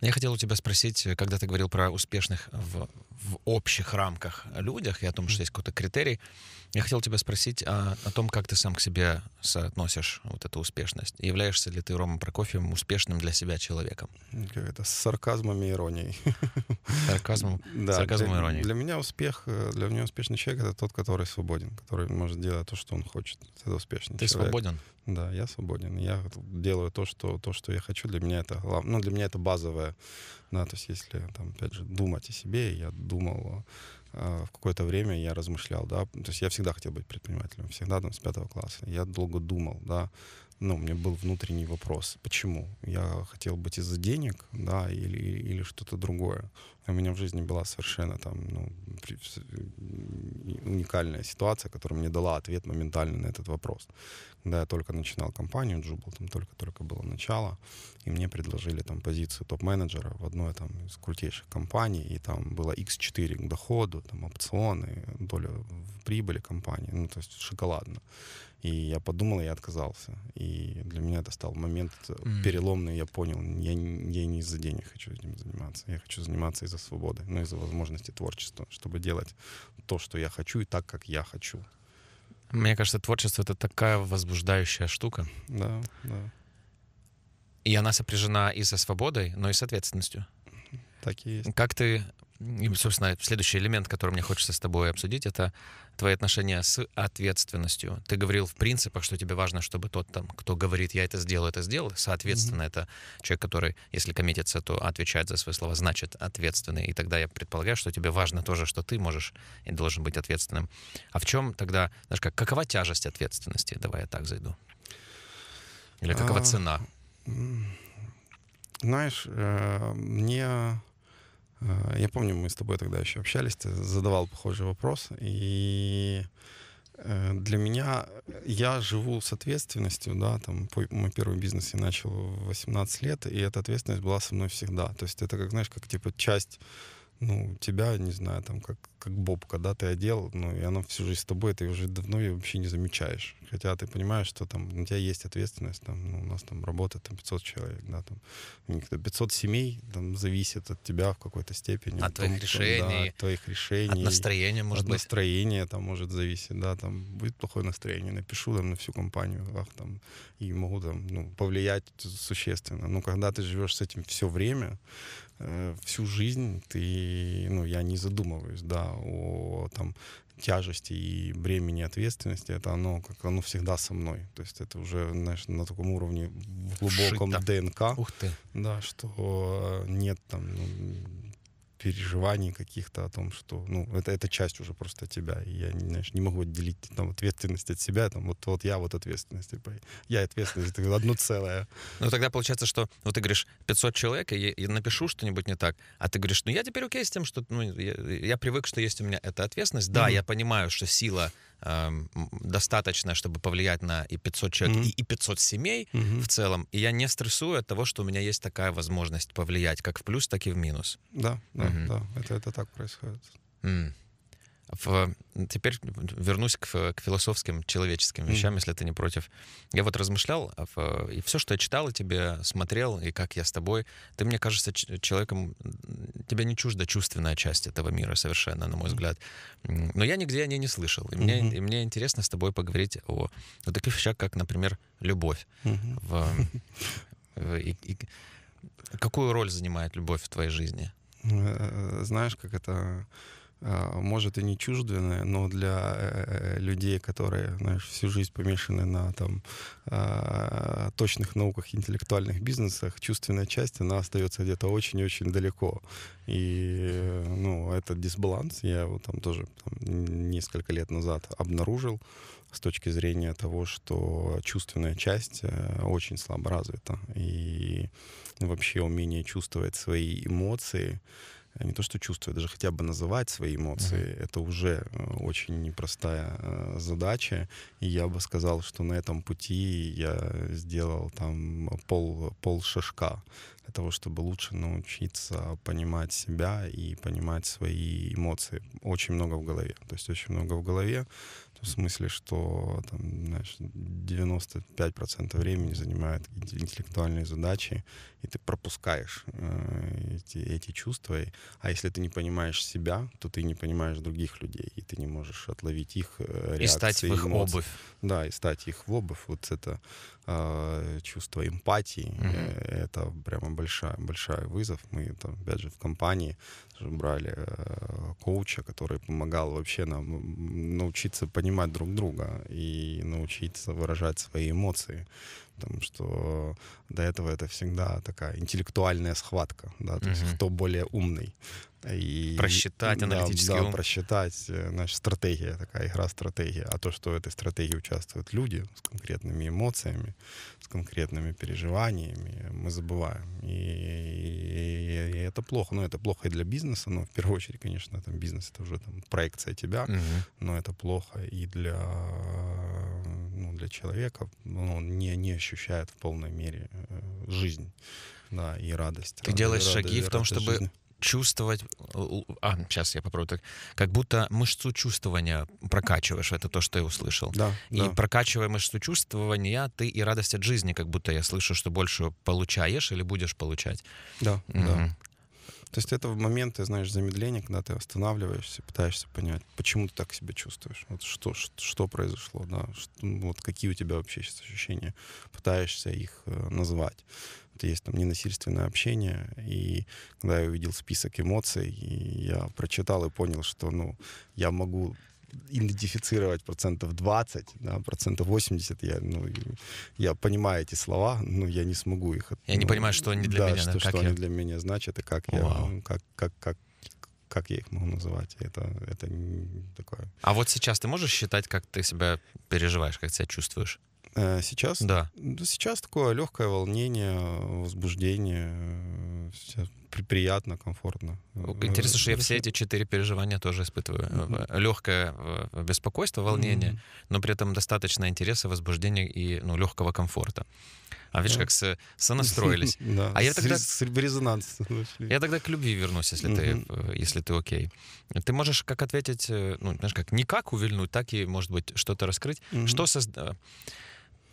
Я хотел у тебя спросить, э, когда ты говорил про успешных в в общих рамках о людях и о том, что есть какой-то критерий. Я хотел тебя спросить о, а, о том, как ты сам к себе соотносишь вот эту успешность. Являешься ли ты, Рома Прокофьев успешным для себя человеком? Как это? С сарказмом и иронией. Сарказмом, да, сарказмом для, и иронией. Для меня успех, э, для меня успешный человек — это тот, который свободен, который может делать то, что он хочет. Это успешный ты человек. Ты свободен? Да, я свободен. Я делаю то, что, то, что я хочу. Для меня это, ну, для меня это базовое да, то есть если, там, опять же, думать о себе, я думал, э, в какое-то время я размышлял, да, то есть я всегда хотел быть предпринимателем, всегда там с пятого класса. Я долго думал, да, ну, у меня был внутренний вопрос, почему? Я хотел быть из-за денег, да, или, или что-то другое. У меня в жизни была совершенно там ну, уникальная ситуация, которая мне дала ответ моментально на этот вопрос. Когда я только начинал компанию, Джубл, там только-только было начало, и мне предложили там позицию топ-менеджера в одной там из крутейших компаний, и там было x4 к доходу, там опционы, доля в прибыли компании, ну то есть шоколадно. И я подумал, и я отказался. И для меня это стал момент mm. переломный, я понял, я, я не из-за денег хочу этим заниматься, я хочу заниматься из-за из-за свободы, но ну, из-за возможности творчества, чтобы делать то, что я хочу и так, как я хочу. Мне кажется, творчество — это такая возбуждающая штука. Да, да. И она сопряжена и со свободой, но и с ответственностью. Так и есть. Как ты и, собственно, следующий элемент, который мне хочется с тобой обсудить, это твои отношения с ответственностью. Ты говорил в принципах, что тебе важно, чтобы тот, там, кто говорит, я это сделал, это сделал. Соответственно, mm-hmm. это человек, который, если коммитится, то отвечает за свои слова, значит, ответственный. И тогда я предполагаю, что тебе важно тоже, что ты можешь и должен быть ответственным. А в чем тогда, знаешь, как, какова тяжесть ответственности? Давай я так зайду. Или какова а, цена? Знаешь, э, мне Э, я помню, мы с тобой тогда еще общались, ты задавал похожий вопрос, и э, для меня э, я живу с ответственностью, да, там мой первый бизнес я начал в 18 лет, и эта ответственность была со мной всегда. То есть это как, знаешь, как типа часть ну, тебя, не знаю, там, как, как бобка, да, ты одел, ну, и она всю жизнь с тобой, ты уже давно ее вообще не замечаешь. Хотя ты понимаешь, что там у тебя есть ответственность, там, ну, у нас там работает там 500 человек, да, там, 500 семей, там, зависит от тебя в какой-то степени. От твоих том, решений. да, от твоих решений. От настроения, может от быть. От настроения, там, может зависеть, да, там, будет плохое настроение, напишу там на всю компанию, ах, там, и могу там, ну, повлиять существенно. Но когда ты живешь с этим все время, Э, всю жизнь ты, ну, я не задумываюсь, да, о там тяжести и бремени ответственности, это оно как оно всегда со мной. То есть это уже, знаешь, на таком уровне в глубоком Шито. ДНК. Ух ты. Да, что э, нет там ну, переживаний каких-то о том, что, ну, это, это часть уже просто тебя. И я, знаешь, не могу отделить там ответственность от себя, там, вот, вот я вот ответственность, типа, я ответственность, это одно целое. Ну, тогда получается, что, вот ты говоришь, 500 человек, и я напишу что-нибудь не так, а ты говоришь, ну, я теперь окей с тем, что, ну, я, я привык, что есть у меня эта ответственность, да, mm-hmm. я понимаю, что сила э, достаточно, чтобы повлиять на и 500 человек, mm-hmm. и, и 500 семей mm-hmm. в целом. И я не стрессую от того, что у меня есть такая возможность повлиять как в плюс, так и в минус. Да, да, mm-hmm. да. Это, это так происходит. Mm в... Теперь вернусь к, к философским человеческим вещам, mm. если ты не против. Я вот размышлял, в... А, и все, что я читал и тебе, смотрел, и как я с тобой, ты, мне кажется, человеком... Тебе не чужда чувственная часть этого мира совершенно, на мой взгляд. Но я нигде о ней не слышал. И, mm-hmm. мне, и мне интересно с тобой поговорить о, о таких вещах, как, например, любовь. Mm-hmm. В... в... Э, и... И... Какую роль занимает любовь в твоей жизни? Э, э, знаешь, как это а, может и не чужденное, но для э, э, людей, которые, знаешь, всю жизнь помешаны на там а, точных науках, интеллектуальных бизнесах, чувственная часть, она остается где-то очень-очень далеко. И, ну, этот дисбаланс я его там тоже там, несколько лет назад обнаружил с точки зрения того, что чувственная часть э, очень слабо развита. И вообще умение чувствовать свои эмоции, а не то что чувствовать, даже хотя бы называть свои эмоции, mm-hmm. это уже э, очень непростая э, задача. И я бы сказал, что на этом пути я сделал там пол, пол шажка для того, чтобы лучше научиться понимать себя и понимать свои эмоции. Очень много в голове. То есть очень много в голове. В смысле, что там, значит, 95% времени занимают интеллектуальные задачи, и ты пропускаешь э, эти, эти чувства. А если ты не понимаешь себя, то ты не понимаешь других людей, и ты не можешь отловить их реакции. Э, и стать в их эмоции. обувь. Да, и стать их в обувь. Вот это э, чувство эмпатии, угу. э, это прямо большой большая вызов. Мы там, опять же, в компании брали э, коуча, который помогал вообще нам научиться понимать друг друга и научиться выражать свои эмоции. Потому что до этого это всегда такая интеллектуальная схватка, да, то uh-huh. есть кто более умный. И, просчитать аналитический да, да, ум. просчитать, э, значит, стратегия, такая игра-стратегия. А то, что в этой стратегии участвуют люди с конкретными эмоциями, с конкретными переживаниями, мы забываем. И, и, это плохо. Но ну, это плохо и для бизнеса, но в первую очередь, конечно, там бизнес — это уже там, проекция тебя, угу. но это плохо и для, ну, для человека. Он не, не ощущает в полной мере э, жизнь да, и радость. Ты радость, делаешь шаги в том, чтобы жизни чувствовать, э, а, сейчас я попробую так, как будто мышцу чувствования прокачиваешь, это то, что я услышал. Да, и да. прокачивая мышцу чувствования, ты и радость от жизни, как будто я слышу, что больше получаешь или будешь получать. Да, mm-hmm. да. То есть это в моменты, знаешь, замедления, когда ты останавливаешься, пытаешься понять, почему ты так себя чувствуешь, вот что, что произошло, да, что, ну, вот какие у тебя вообще сейчас ощущения, пытаешься их э, назвать. Вот есть там ненасильственное общение, и когда я увидел список эмоций, и я прочитал и понял, что, ну, я могу идентифицировать процентов 20, да, процентов 80, я, ну, я понимаю эти слова, но я не смогу их... Я ну, не понимаю, что они для да, меня, что, да? Как что я... они для меня значат, и как Вау. я... Ну, как, как, как, как я их могу называть? Это, это такое... А вот сейчас ты можешь считать, как ты себя переживаешь, как себя чувствуешь? Э, сейчас? Да. Сейчас такое легкое волнение, возбуждение. Сейчас приятно, комфортно. Интересно, что я все эти четыре переживания тоже испытываю. Mm-hmm. Э, Легкое беспокойство, волнение, mm-hmm. но при этом достаточно интереса, возбуждения и ну, легкого комфорта. А видишь, как сонастроились. Да. А я тогда... С, резонанс. Я тогда к любви вернусь, если, ты, э, если ты окей. Ты можешь как ответить, э, ну, знаешь, как не как увильнуть, так и, может быть, что-то раскрыть. Что созда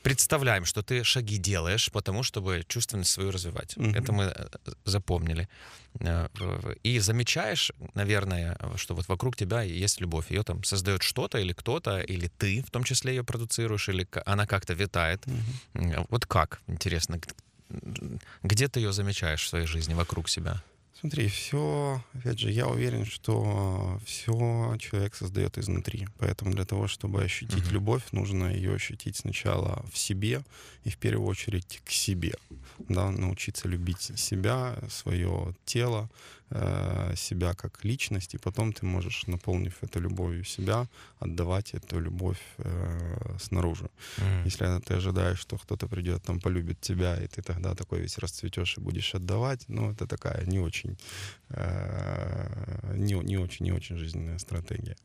представляем, что ты шаги делаешь, потому чтобы чувственность свою развивать. Угу. Это мы э, запомнили. Э, и замечаешь, наверное, что вот вокруг тебя есть любовь. Ее там создает что-то или кто-то, или ты в том числе ее продуцируешь, или она как-то витает. Угу. Вот как, интересно, где ты ее замечаешь в своей жизни вокруг себя? Смотри, все, опять же, я уверен, что все человек создает изнутри. Поэтому для того, чтобы ощутить uh-huh. любовь, нужно ее ощутить сначала в себе и в первую очередь к себе. Да, научиться любить себя, свое тело, Э, себя как личность, и потом ты можешь, наполнив эту любовью себя, отдавать эту любовь э, снаружи. Mm. Если ты ожидаешь, что кто-то придет, там полюбит тебя, и ты тогда такой весь расцветешь и будешь отдавать, ну, это такая не очень, э, не, не очень, не очень жизненная стратегия.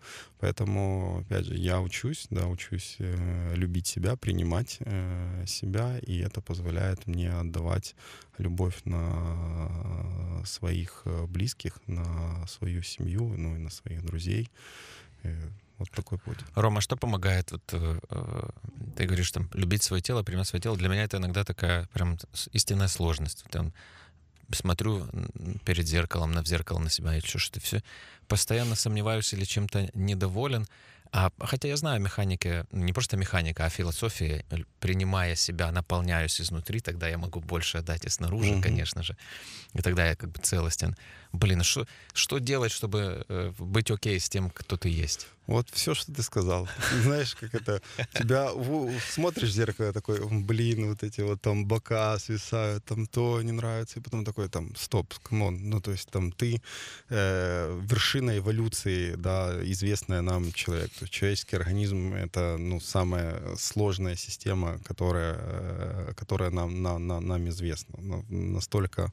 Поэтому, опять же, я учусь, да, учусь э, любить себя, принимать э, себя, и это позволяет мне отдавать любовь на своих э, близких, на свою семью, ну и на своих друзей. Э, вот такой путь. Рома, а что помогает? Вот, э, э, ты говоришь, там, любить свое тело, принимать свое тело. Для меня это иногда такая прям истинная сложность. Там, смотрю перед зеркалом, на зеркало на себя, и что, что ты все постоянно сомневаюсь или чем-то недоволен. А, хотя я знаю механики, ну, не просто механика, а философии, принимая себя, наполняюсь изнутри, тогда я могу больше отдать и снаружи, mm конечно же. И тогда я как бы целостен. Блин, что, а что делать, чтобы э, быть окей okay с тем, кто ты есть? Вот все, что ты сказал. Знаешь, как это... Тебя смотришь в зеркало такой, блин, вот эти вот там бока свисают, там то не нравится. И потом такой там, стоп, камон. Ну, то есть там ты э, вершина эволюции, да, известная нам человек. То есть человеческий организм — это, ну, самая сложная система, которая, э, которая нам, на, на, нам известна. Ну, настолько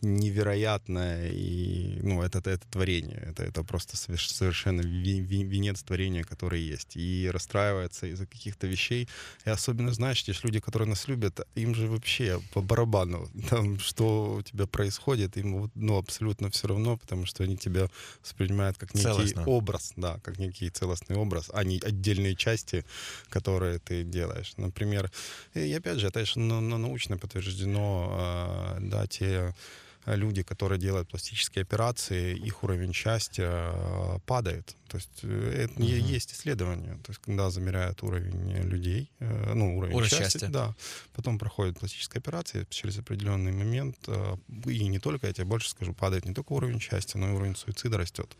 невероятная и, ну, это, это творение. Это, это просто совершенно винегрет нет творения, которое есть, и расстраивается из-за каких-то вещей. И особенно, знаешь, те люди, которые нас любят, им же вообще по барабану, там, что у тебя происходит, им ну, абсолютно все равно, потому что они тебя воспринимают как некий Целостно. образ, да, как некий целостный образ, а не отдельные части, которые ты делаешь. Например, и опять же, это же научно подтверждено, а, да, те Э, люди, которые делают пластические операции, их уровень счастья э, падает. То есть э, это угу. есть исследование, То есть когда замеряют уровень людей, ну уровень, уровень счастья, счастья, да, потом проходит пластическая операция через определенный момент и не только, я тебе больше скажу, падает не только уровень счастья, но и уровень суицида растет.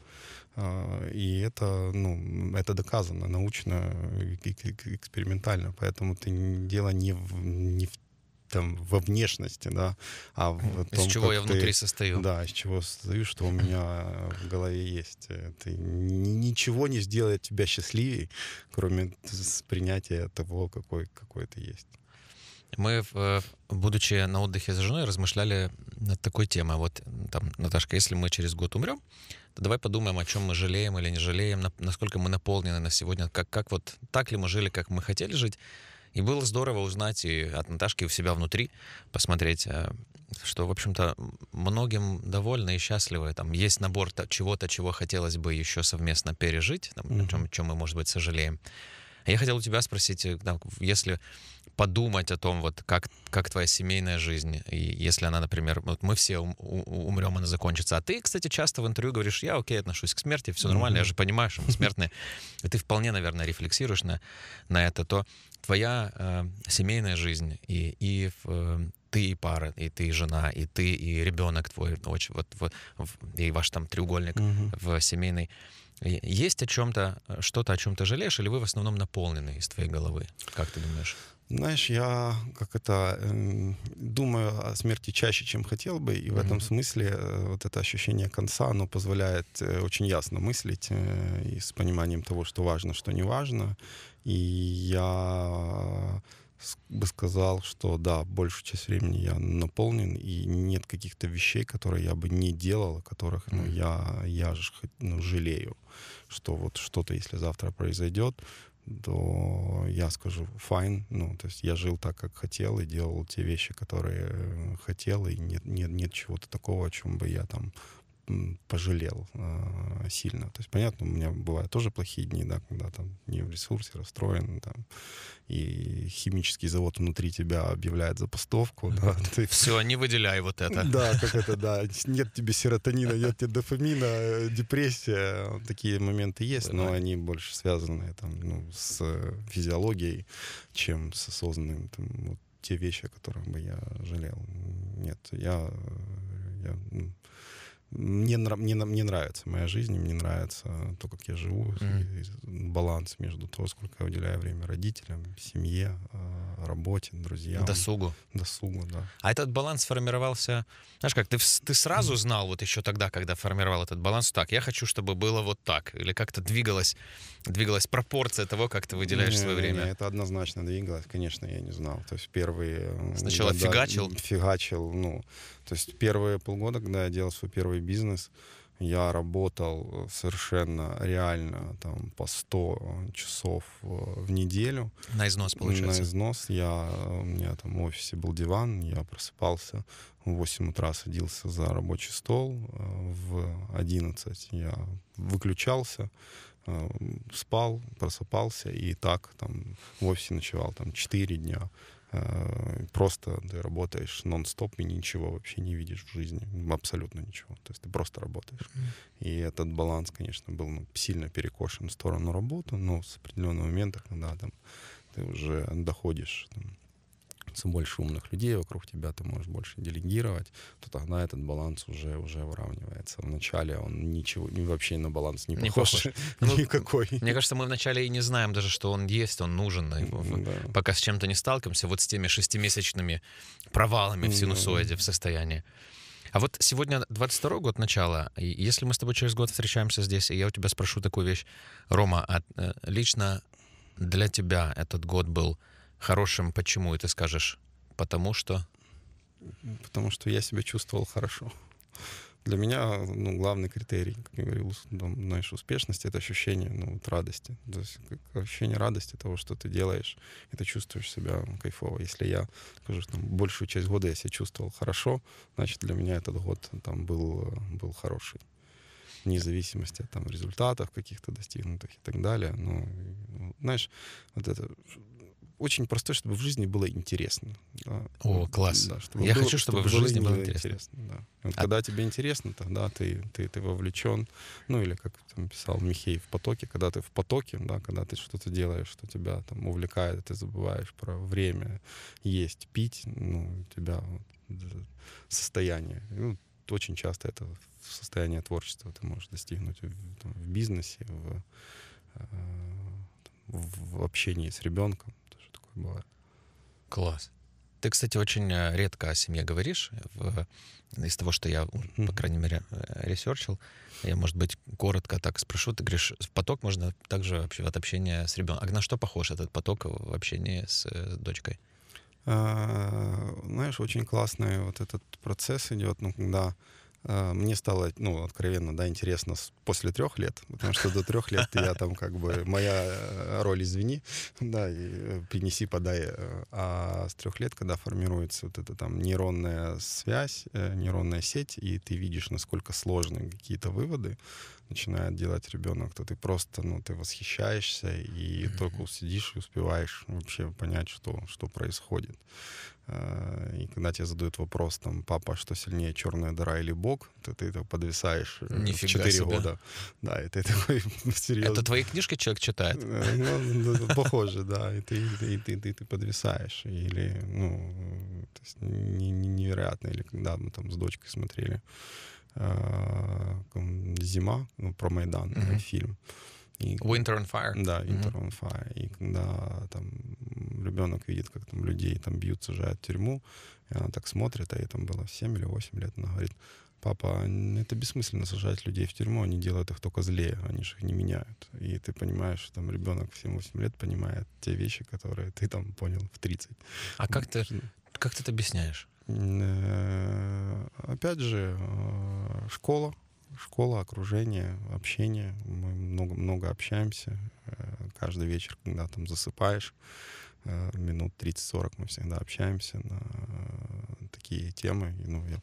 И это, ну, это доказано научно, экспериментально. Поэтому ты дело не в, не в там во внешности, да, а в том, из чего я ты, внутри состою. Да, из чего состою, что у меня в голове есть. Э, ты ничего не сделает тебя счастливее, кроме принятия того, какой, какой ты есть. Мы, э, будучи на отдыхе с женой, размышляли над такой темой. Вот, там, Наташка, если мы через год умрем, то давай подумаем, о чем мы жалеем или не жалеем, насколько мы наполнены на сегодня, как, как вот так ли мы жили, как мы хотели жить, и было здорово узнать и от Наташки, у себя внутри, посмотреть, э, что, в общем-то, многим довольны и счастливы. Там есть набор чего-то, чего хотелось бы еще совместно пережить, там, mm-hmm. о чем, чем мы, может быть, сожалеем. А я хотел у тебя спросить, э, там, если подумать о том, вот как, как твоя семейная жизнь, и если она, например, вот мы все ум, умрем, она закончится. А ты, кстати, часто в интервью говоришь, я окей, отношусь к смерти, все нормально, mm-hmm. я же понимаю, что мы смертные. И ты вполне, наверное, рефлексируешь на, на это, то твоя э, семейная жизнь, и, и э, ты и пара, и ты и жена, и ты и ребенок твой, ну, очень, вот, вот в, и ваш там треугольник угу. в семейной. Есть о чем-то, э, что-то, о чем то жалеешь, или вы в основном наполнены из твоей головы? Как ты думаешь? Знаешь, я как это эм, думаю о смерти чаще, чем хотел бы, и в mm-hmm. этом смысле э, вот это ощущение конца, оно позволяет э, очень ясно мыслить и с пониманием того, что важно, что не важно, и я бы сказал, что да, большую часть времени я наполнен, и нет каких-то вещей, которые я бы не делал, которых ну, я, я же, ну, жалею, что вот что-то, если завтра произойдет, то я скажу fine, ну, то есть я жил так, как хотел, и делал те вещи, которые э, хотел, и нет, нет, нет чего-то такого, о чем бы я там пожалел э, сильно. То есть, понятно, у меня бывают тоже плохие дни, да, когда там не в ресурсе, расстроен, там, и химический завод внутри тебя объявляет запастовку. Да, ты... Все, не выделяй вот это. Да, как это, да. Нет тебе серотонина, нет тебе дофамина, э, депрессия. Такие моменты есть, но они больше связаны там, ну, с физиологией, чем с осознанным там, вот, те вещи, о которых бы я жалел. Нет, я, я ну, мне, мне, мне нравится моя жизнь, мне нравится то, как я живу, mm-hmm. баланс между то, сколько я уделяю время родителям, семье, э, работе, друзьям. Досугу. Досугу, да. А этот баланс формировался, знаешь как, ты, ты сразу знал вот еще тогда, когда формировал этот баланс, так, я хочу, чтобы было вот так, или как-то двигалась, двигалась пропорция того, как ты выделяешь не, свое время? Не, это однозначно двигалось, конечно, я не знал. То есть первые... Сначала года, фигачил? Фигачил, ну, то есть первые полгода, когда я делал свой первый свой бизнес. Я работал э, совершенно реально там по 100 э, часов э, в неделю. На износ, получается? На износ. Я, у меня там в офисе был диван, я просыпался, в 8 утра садился за рабочий стол, в 11 я выключался, спал, просыпался и так там в офисе ночевал там 4 дня. Э, просто ты работаешь нон-стоп и ничего вообще не видишь в жизни. Абсолютно ничего. То есть ты просто работаешь. Mm-hmm. И этот баланс, конечно, был ну, сильно перекошен в сторону работы, но с определенного момента, когда там ты уже доходишь там, становится больше умных людей вокруг тебя, ты можешь больше делегировать, то тогда этот баланс уже, уже выравнивается. Вначале он ничего, вообще на баланс не, не похож. похож. Ну, Никакой. Мне кажется, мы вначале и не знаем даже, что он есть, он нужен. Да. Пока с чем-то не сталкиваемся, вот с теми шестимесячными провалами в синусоиде, в состоянии. А вот сегодня 22 год начала, и если мы с тобой через год встречаемся здесь, и я у тебя спрошу такую вещь, Рома, а э, лично для тебя этот год был хорошим почему, это скажешь, потому что? Потому что я себя чувствовал хорошо. Для меня ну, главный критерий, как я говорил, там, знаешь, успешности — это ощущение ну, вот радости. То есть ощущение радости того, что ты делаешь, и ты чувствуешь себя кайфово. Если я, скажу, там, большую часть года я себя чувствовал хорошо, значит, для меня этот год там был, был хороший вне зависимости от там, результатов каких-то достигнутых и так далее. Но, знаешь, вот это очень простой, чтобы в жизни было интересно. Да. О, класс. Да, чтобы Я было, хочу, чтобы, чтобы в жизни было интересно. интересно да. вот а... Когда тебе интересно, тогда ты, ты, ты вовлечен. Ну или, как там писал Михей, в потоке. Когда ты в потоке, да, когда ты что-то делаешь, что тебя там увлекает, ты забываешь про время есть, пить, ну, у тебя вот, состояние. Ну, очень часто это состояние творчества ты можешь достигнуть в, там, в бизнесе, в, э, в общении с ребенком была. Класс. Ты, кстати, очень э, редко о семье говоришь. В, из того, что я, по крайней мере, э, ресерчил, я, может быть, коротко так спрошу. Ты говоришь, в поток можно также вообще от общения с ребенком. А на что похож этот поток в общении с, э, с дочкой? А, знаешь, очень классный вот этот процесс идет, ну, когда а, мне стало, ну, откровенно, да, интересно после трех лет, потому что до трех лет я там как бы, моя роль извини, да, и принеси, подай. Э, а с трех лет, когда формируется вот эта там нейронная связь, э, нейронная сеть, и ты видишь, насколько сложны какие-то выводы, начинает делать ребенок, то ты просто, ну, ты восхищаешься и mm-hmm. только сидишь и успеваешь вообще понять, что, что происходит. Э, и когда тебе задают вопрос, там, папа, а что сильнее, черная дыра или бог, то ты это подвисаешь э, Нифига в 4 себе. года. Да, и ты такой ну, серьезно. Это твои книжки человек читает? Э, ну, ну, ну, похоже, да. И ты, и ты, ты, ты подвисаешь. Или, ну, то есть невероятно. Или когда мы там с дочкой смотрели Э, зима, ну, про Майдан mm-hmm. фильм. И, Winter on Fire. Да, Winter mm-hmm. on Fire. И когда там ребенок видит, как там людей там бьют, сажают в тюрьму, и она так смотрит, а ей там было 7 или 8 лет, она говорит, папа, это бессмысленно сажать людей в тюрьму, они делают их только злее, они же их не меняют. И ты понимаешь, что там ребенок в 7-8 лет понимает те вещи, которые ты там понял в 30. А как ты, как ты это объясняешь? Э, опять же, э, школа, школа, окружение, общение. Мы много-много общаемся. Э, каждый вечер, когда там засыпаешь, минут 30-40 мы всегда общаемся на такие темы. Ну, я,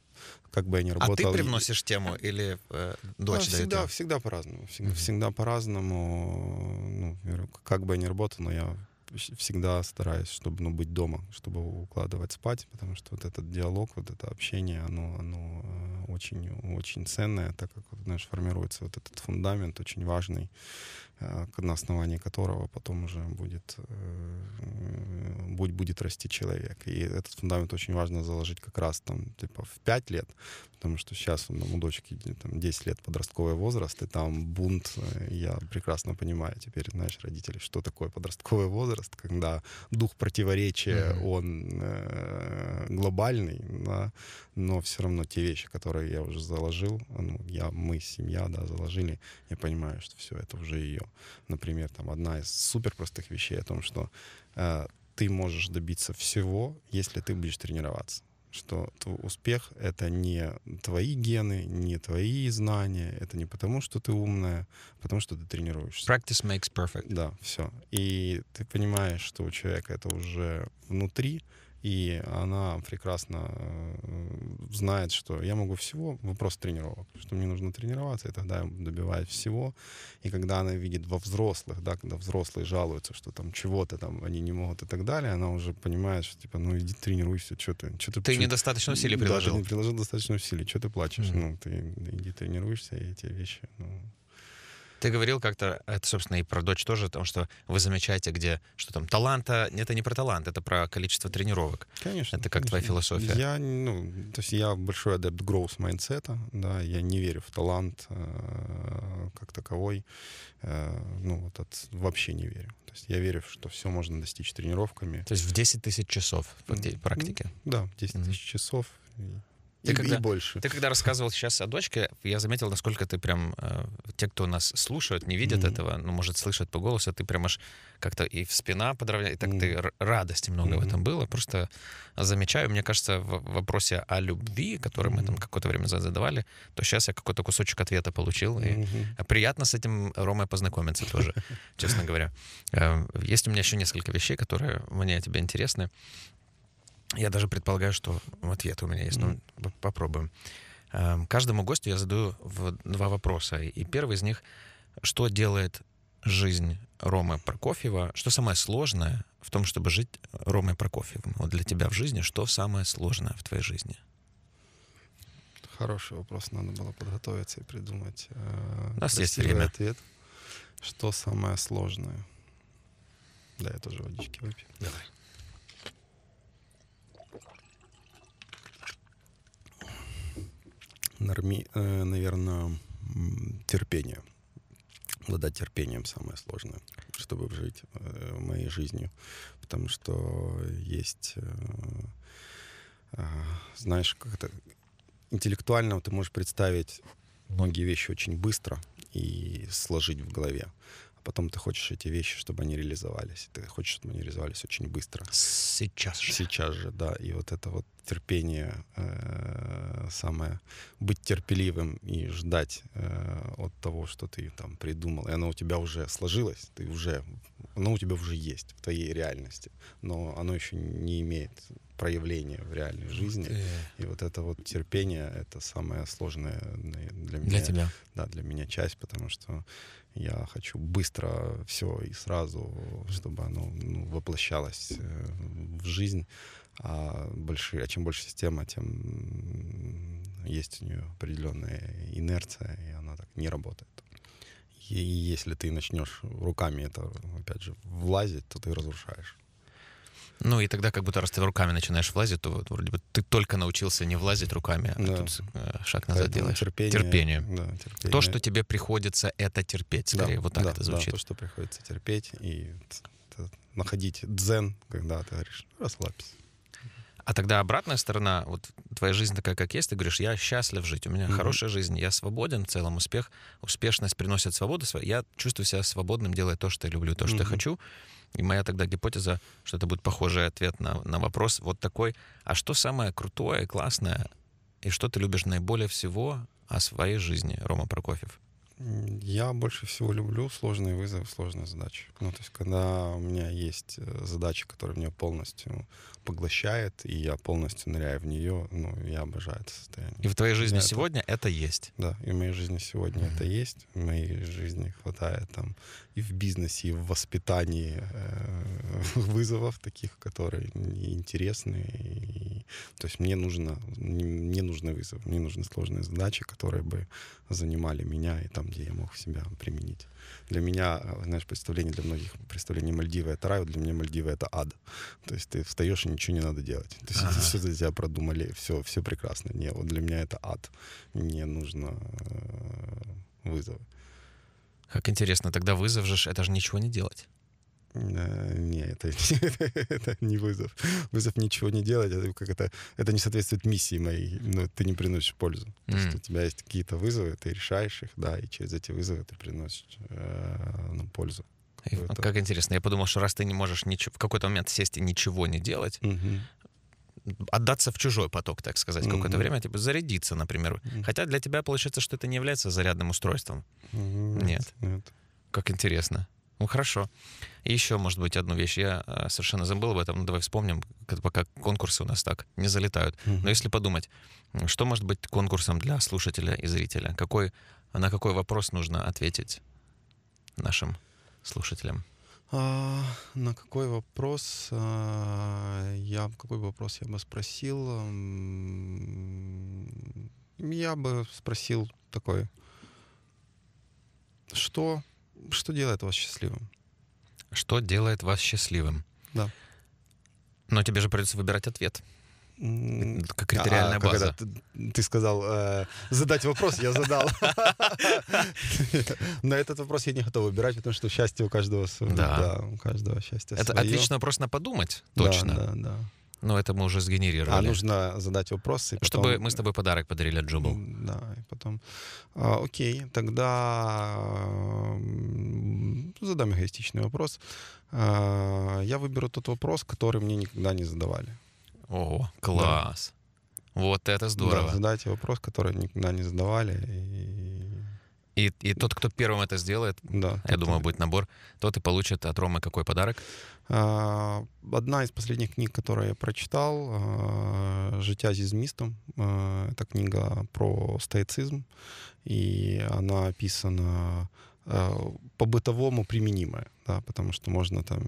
как бы я ни работал... А ты привносишь тему или э, дочь да, всегда, всегда по-разному. Всегда, mm-hmm. всегда по-разному. Ну, как бы я ни работал, но я всегда стараюсь, чтобы ну, быть дома, чтобы укладывать спать, потому что вот этот диалог, вот это общение, оно, оно очень-очень э, ценное, так как, знаешь, формируется вот этот фундамент очень важный, э, на основании которого потом уже будет, э, будет, будет расти человек. И этот фундамент очень важно заложить как раз там, типа, в 5 лет, потому что сейчас там, у дочки там, 10 лет подростковый возраст, и там бунт, э, я прекрасно понимаю теперь, знаешь, родители, что такое подростковый возраст, когда дух противоречия, mm-hmm. он э, глобальный, да, но все равно те вещи, которые я уже заложил, ну, я, мы, семья, да, заложили, я понимаю, что все, это уже ее. Например, там одна из супер простых вещей о том, что э, ты можешь добиться всего, если ты будешь тренироваться что успех — это не твои гены, не твои знания, это не потому, что ты умная, а потому что ты тренируешься. Practice makes perfect. Да, все. И ты понимаешь, что у человека это уже внутри, и она прекрасно э, знает, что я могу всего, вопрос тренировок, что мне нужно тренироваться, и тогда я добиваюсь всего. И когда она видит во взрослых, да, когда взрослые жалуются, что там чего-то там они не могут и так далее, она уже понимает, что типа, ну иди тренируйся, что ты... Что ты ты почему... недостаточно усилий приложил. Да, ты не приложил достаточно усилий, что ты плачешь? Mm-hmm. Ну, ты иди тренируешься, и эти вещи... Ну, ты говорил как-то, это, собственно, и про дочь тоже, о том, что вы замечаете, где, что там таланта, это не про талант, это про количество тренировок. Конечно. Это как конечно. твоя философия. Я, ну, то есть я большой адепт growth майндсета, да, я не верю в талант э, как таковой, э, ну, вот от, вообще не верю. То есть я верю, что все можно достичь тренировками. То есть в 10 тысяч часов в практики? Да, 10 тысяч mm-hmm. часов. Ты и, когда, и больше. Ты когда рассказывал сейчас о дочке, я заметил, насколько ты прям... Э, те, кто нас слушают, не видят mm-hmm. этого, ну, может, слышат по голосу, ты прям аж как-то и в спина подравляешь, и так mm ты радости много mm в этом было. Просто замечаю, мне кажется, в вопросе о любви, который mm мы там какое-то время задавали, то сейчас я какой-то кусочек ответа получил, и mm-hmm. приятно с этим Ромой познакомиться тоже, честно говоря. Э, есть у меня еще несколько вещей, которые мне тебе интересны. Я даже предполагаю, что ответ у меня есть, но mm попробуем. Эм, каждому гостю я задаю два вопроса. И первый из них, что делает жизнь Ромы Прокофьева, что самое сложное в том, чтобы жить Ромой Прокофьевым? Вот для тебя в жизни, что самое сложное в твоей жизни? Хороший вопрос, надо было подготовиться и придумать. Э, у нас есть время. ответ. Что самое сложное? Да, я тоже водички выпью. Давай. норми, э, наверное, терпение. Обладать терпением самое сложное, чтобы жить э, моей жизнью. Потому что есть, э, э, знаешь, как это интеллектуально ты можешь представить многие вещи очень быстро и сложить в голове потом ты хочешь эти вещи, чтобы они реализовались. Ты хочешь, чтобы они реализовались очень быстро. Сейчас же. Сейчас же, да. И вот это вот терпение э, самое, быть терпеливым и ждать э, от того, что ты там придумал. И оно у тебя уже сложилось, ты уже, оно у тебя уже есть в твоей реальности, но оно еще не имеет проявление в реальной жизни. И вот это вот терпение — это самая сложная для меня, для тебя. Да, для меня часть, потому что я хочу быстро все и сразу, чтобы оно ну, воплощалось э, в жизнь. А, большие, а чем больше система, тем есть у нее определенная инерция, и она так не работает. И если ты начнешь руками это, опять же, влазить, то ты разрушаешь. Ну и тогда как будто раз ты руками начинаешь влазить, то вот, вроде бы ты только научился не влазить руками, а да. а тут э, шаг назад Поэтому делаешь. Терпение, терпение. Да, терпение. То, что тебе приходится, это терпеть скорее. Да, вот так да, это звучит. Да, то, что приходится терпеть и находить дзен, когда ты говоришь, «Ну, расслабься. А тогда обратная сторона, вот твоя жизнь такая, как есть, ты говоришь, я счастлив жить, у меня mm-hmm. хорошая жизнь, я свободен, в целом успех, успешность приносит свободу, я чувствую себя свободным, делая то, что я люблю, то, что mm-hmm. я хочу. И моя тогда гипотеза, что это будет похожий ответ на, на вопрос вот такой, а что самое крутое, классное, и что ты любишь наиболее всего о своей жизни, Рома Прокофьев? Я больше всего люблю сложные вызовы, сложные задачи. Ну, то есть, когда у меня есть э, задача, которая меня полностью поглощает, и я полностью ныряю в нее, ну, я обожаю это состояние. И в твоей жизни это... сегодня это есть? Да, и в моей жизни сегодня mm-hmm. это есть. В моей жизни хватает там и в бизнесе, и в воспитании э, вызовов таких, которые интересны. И... То есть мне нужно, мне нужны вызовы, мне нужны сложные задачи, которые бы занимали меня и там где я мог себя применить. Для меня, э, знаешь, представление для многих, представление Мальдивы — это рай, для меня Мальдивы — это ад. То есть ты встаешь и ничего не надо делать. То есть ага. все за тебя продумали, все, все прекрасно. Не, вот для меня это ад. Мне нужно э, вызовы. Как интересно, тогда вызов же, это же ничего не делать. Э, не, это, это не вызов. Вызов ничего не делать, это как это, это не соответствует миссии моей, но ну, ты не приносишь пользу. Mm. То есть у тебя есть какие-то вызовы, ты решаешь их, да, и через эти вызовы ты приносишь э, ну, пользу. Какую-то. Как интересно, я подумал, что раз ты не можешь ничего, в какой-то момент сесть и ничего не делать, mm-hmm отдаться в чужой поток, так сказать, какое-то mm-hmm. время, типа зарядиться, например. Mm-hmm. Хотя для тебя получается, что это не является зарядным устройством. Mm-hmm. Нет. Нет. Как интересно. Ну хорошо. И еще, может быть, одну вещь. Я э, совершенно забыл об этом, но ну, давай вспомним, пока конкурсы у нас так не залетают. Mm-hmm. Но если подумать, что может быть конкурсом для слушателя и зрителя? Какой, на какой вопрос нужно ответить нашим слушателям? А, на какой вопрос а, я какой вопрос я бы спросил? Я бы спросил такой: что что делает вас счастливым? Что делает вас счастливым? Да. Но тебе же придется выбирать ответ. Как критериальная а, а база. Когда ты, ты сказал э, задать вопрос, я задал. На этот вопрос я не готов выбирать, потому что счастье у каждого свое. Да, у каждого счастье. Это отличный вопрос на подумать, точно. Да, да. Ну, это мы уже сгенерировали. А нужно задать вопросы. Потом... Чтобы мы с тобой подарок подарили Джубу. Да, и потом... А, окей, тогда задам эгоистичный вопрос. А, я выберу тот вопрос, который мне никогда не задавали. О, класс. Да. Вот это здорово. Да, задайте вопрос, который никогда не задавали. И и, и тот, кто первым это сделает, да, я думаю, будет набор, тот и получит от Ромы какой подарок? А, одна из последних книг, которую я прочитал, а, «Життя с измистом». А, это книга про стоицизм, и она описана Э, по-бытовому применимое, да, потому что можно там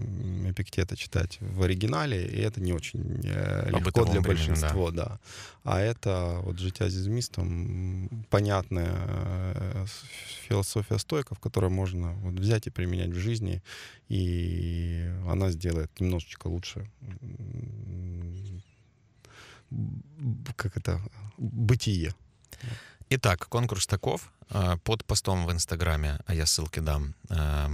Эпиктета читать в оригинале, и это не очень э, легко для большинства, да. да. А это вот «Життя с измистом» понятная э, философия стойков, которую можно вот, взять и применять в жизни, и она сделает немножечко лучше как это, бытие. Итак, конкурс таков. Э, под постом в Инстаграме, а я ссылки дам, э,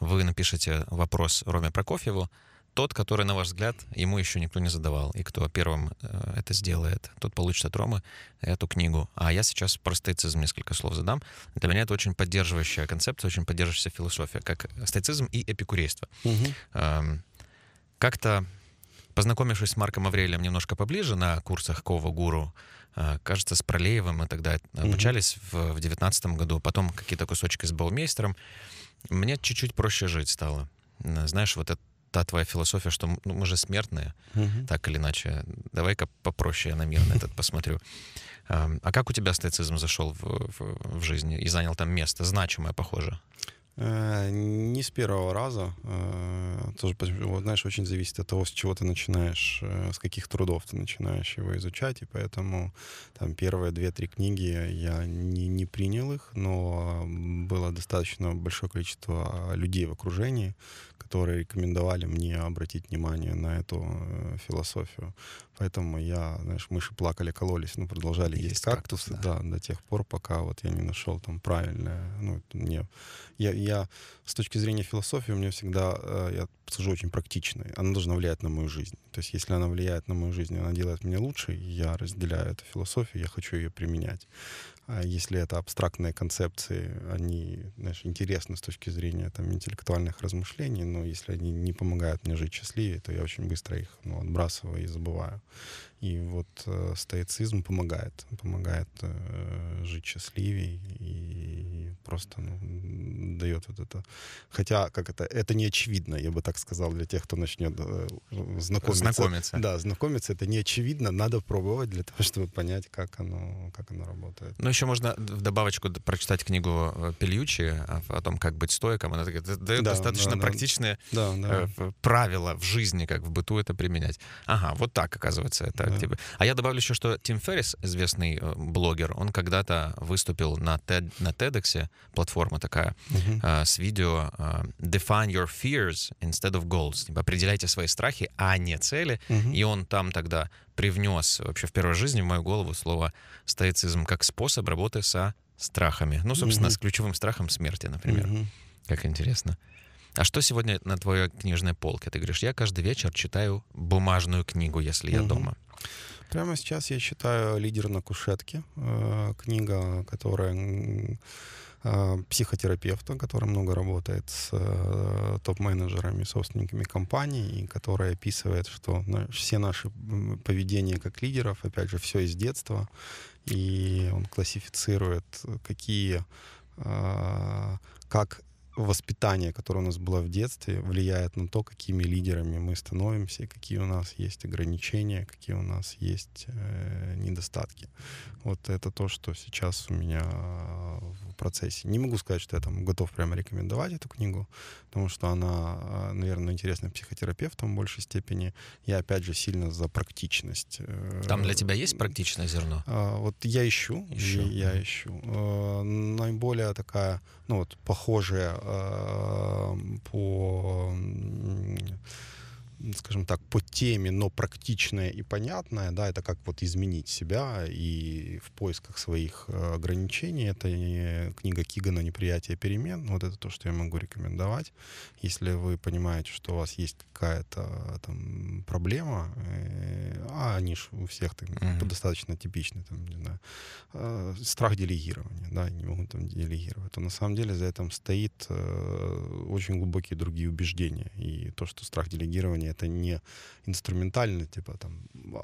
вы напишите вопрос Роме Прокофьеву, тот, который, на ваш взгляд, ему еще никто не задавал. И кто первым э, это сделает, тот получит от Ромы эту книгу. А я сейчас про стоицизм несколько слов задам. Для меня это очень поддерживающая концепция, очень поддерживающая философия, как стоицизм и эпикурейство. Угу. Эм, как-то познакомившись с Марком Аврелием немножко поближе на курсах Кова Гуру, а, кажется, с Пролеевым мы тогда обучались в, в 19 году, а потом какие-то кусочки с Баумейстером. Мне чуть-чуть проще жить стало. Знаешь, вот это та твоя философия, что ну, мы же смертные, угу. так или иначе. Давай-ка попроще я на мир на этот посмотрю. А, а как у тебя стоицизм зашел в, в, в жизни и занял там место, значимое, похоже? Э, не с первого раза. Э, тоже, знаешь, очень зависит от того, с чего ты начинаешь, э, с каких трудов ты начинаешь его изучать, и поэтому там первые две-три книги я не, не принял их, но было достаточно большое количество а, людей в окружении, которые рекомендовали мне обратить внимание на эту э, философию. Поэтому я, знаешь, мыши плакали, кололись, но продолжали есть, есть кактусы, кактус, да. да, до тех пор, пока вот я не нашел там правильное. Ну, мне, я, я с точки зрения философии, у меня всегда, э, я сужу очень практичной, она должна влиять на мою жизнь. То есть если она влияет на мою жизнь, она делает меня лучше, я разделяю эту философию, я хочу ее применять. А если это абстрактные концепции, они, знаешь, интересны с точки зрения там, интеллектуальных размышлений, но если они не помогают мне жить счастливее, то я очень быстро их ну, отбрасываю и забываю. И вот э, стоицизм помогает, помогает э, жить счастливее и просто ну, дает вот это. Хотя, как это, это не очевидно, я бы так сказал, для тех, кто начнет э, э знакомиться. Знакомиться. Да, знакомиться, это не очевидно, надо пробовать для того, чтобы понять, как оно, как оно работает. Ну, еще можно в добавочку прочитать книгу э, Пельючи о, том, как быть стоиком. Она дает да, достаточно да, практичные да, да. Э, правила в жизни, как в быту это применять. Ага, вот так, оказывается, это так тебе. Типа. А я добавлю еще, что Тим Феррис, известный э, блогер, он когда-то выступил на, TED, на TEDx, платформа такая, uh-huh. э, с видео э, «Define your fears instead of goals». Типа, определяйте свои страхи, а не цели. Uh-huh. И он там тогда привнес вообще в первой жизни в мою голову слово «стоицизм» как способ работы со страхами. Ну, собственно, uh-huh. с ключевым страхом смерти, например. Uh-huh. Как интересно. А что сегодня на твоей книжной полке? Ты говоришь, я каждый вечер читаю бумажную книгу, если я угу. дома. Прямо сейчас я читаю «Лидер на кушетке», э, книга, которая э, психотерапевта, который много работает с э, топ-менеджерами, собственниками компаний, и который описывает, что все наши поведения как лидеров, опять же, все из детства, и он классифицирует, какие, как воспитание, которое у нас было в детстве, влияет на то, какими лидерами мы становимся, какие у нас есть ограничения, какие у нас есть э, недостатки. Вот это то, что сейчас у меня э, процессе. Не могу сказать, что я там готов прямо рекомендовать эту книгу, потому что она, э, наверное, интересна психотерапевтам в большей степени. Я, опять же, сильно за практичность. Э, там для тебя есть практичное зерно? А, вот я ищу, ищу. я ищу. Э, наиболее такая, ну вот, похожая по скажем так, по теме, но практичное и понятное, да, это как вот изменить себя и в поисках своих э, ограничений. Это книга Кигана «Неприятие перемен». Вот это то, что я могу рекомендовать. Если вы понимаете, что у вас есть какая-то э, там проблема, э, а они же у всех там, mm-hmm. достаточно типичны, там, не знаю, страх делегирования, да, не могут там делегировать, то на самом деле за этим стоит очень глубокие другие убеждения. И то, что страх делегирования звучание, это не инструментально, типа там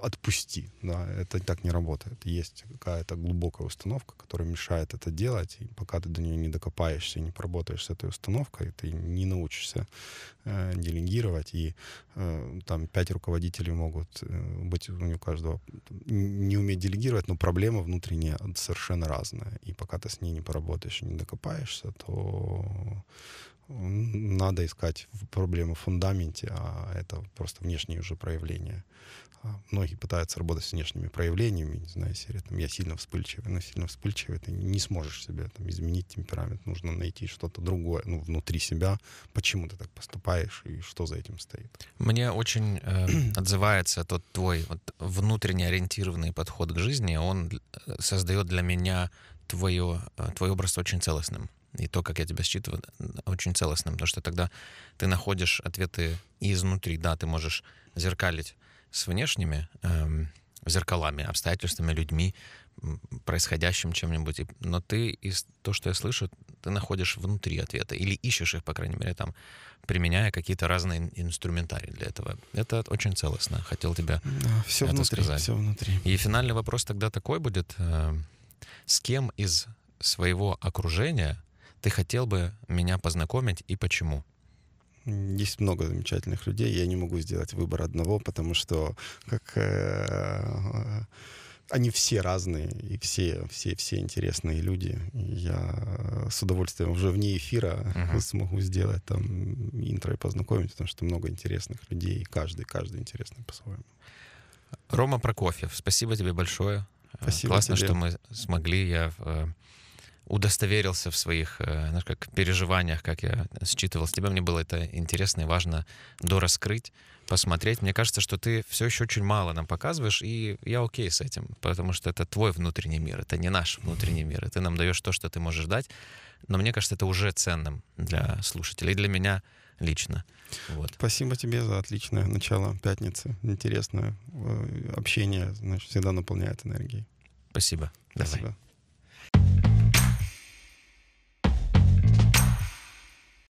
отпусти, да, это так не работает. Есть какая-то глубокая установка, которая мешает это делать, и пока ты до нее не докопаешься и не поработаешь с этой установкой, ты не научишься э, делегировать, и э, там пять руководителей могут э, быть у него каждого не уметь делегировать, но проблема внутренняя совершенно разная, и пока ты с ней не поработаешь и не докопаешься, то надо искать проблемы в фундаменте, а это просто внешние уже проявления. А многие пытаются работать с внешними проявлениями, не знаю, серия, там, я сильно вспыльчивый, но «Ну, сильно вспыльчивый, ты не сможешь себе там, изменить темперамент, нужно найти что-то другое ну, внутри себя, почему ты так поступаешь и что за этим стоит. Мне очень э, отзывается тот твой вот, внутренне ориентированный подход к жизни, он э, создает для меня твое, э, твой образ очень целостным и то, как я тебя считываю, очень целостным, потому что тогда ты находишь ответы изнутри, да, ты можешь зеркалить с внешними эм, зеркалами, обстоятельствами, людьми, происходящим чем-нибудь, но ты из то, что я слышу, ты находишь внутри ответа или ищешь их, по крайней мере, там, применяя какие-то разные инструментарии для этого. Это очень целостно. Хотел тебя да, все это внутри, сказать. Все внутри. И финальный вопрос тогда такой будет: э, с кем из своего окружения ты хотел бы меня познакомить и почему? Есть много замечательных людей. Я не могу сделать выбор одного, потому что как э, они все разные и все все все интересные люди. я с удовольствием уже вне эфира uh-huh. смогу сделать там интро и познакомить, потому что много интересных людей. Каждый каждый интересный по-своему. Рома Прокофьев, спасибо тебе большое. Э, спасибо Классно, тебе. что мы смогли. Я э, удостоверился в своих э, знаешь, как, переживаниях, как я считывал с тебя. Мне было это интересно и важно дораскрыть, посмотреть. Мне кажется, что ты все еще очень мало нам показываешь, и я окей с этим, потому что это твой внутренний мир, это не наш внутренний мир, и ты нам даешь то, что ты можешь дать. Но мне кажется, это уже ценным для слушателей, и для меня лично. Вот. Спасибо тебе за отличное начало пятницы. Интересное э, общение, значит, всегда наполняет энергией. Спасибо. Давай. Спасибо.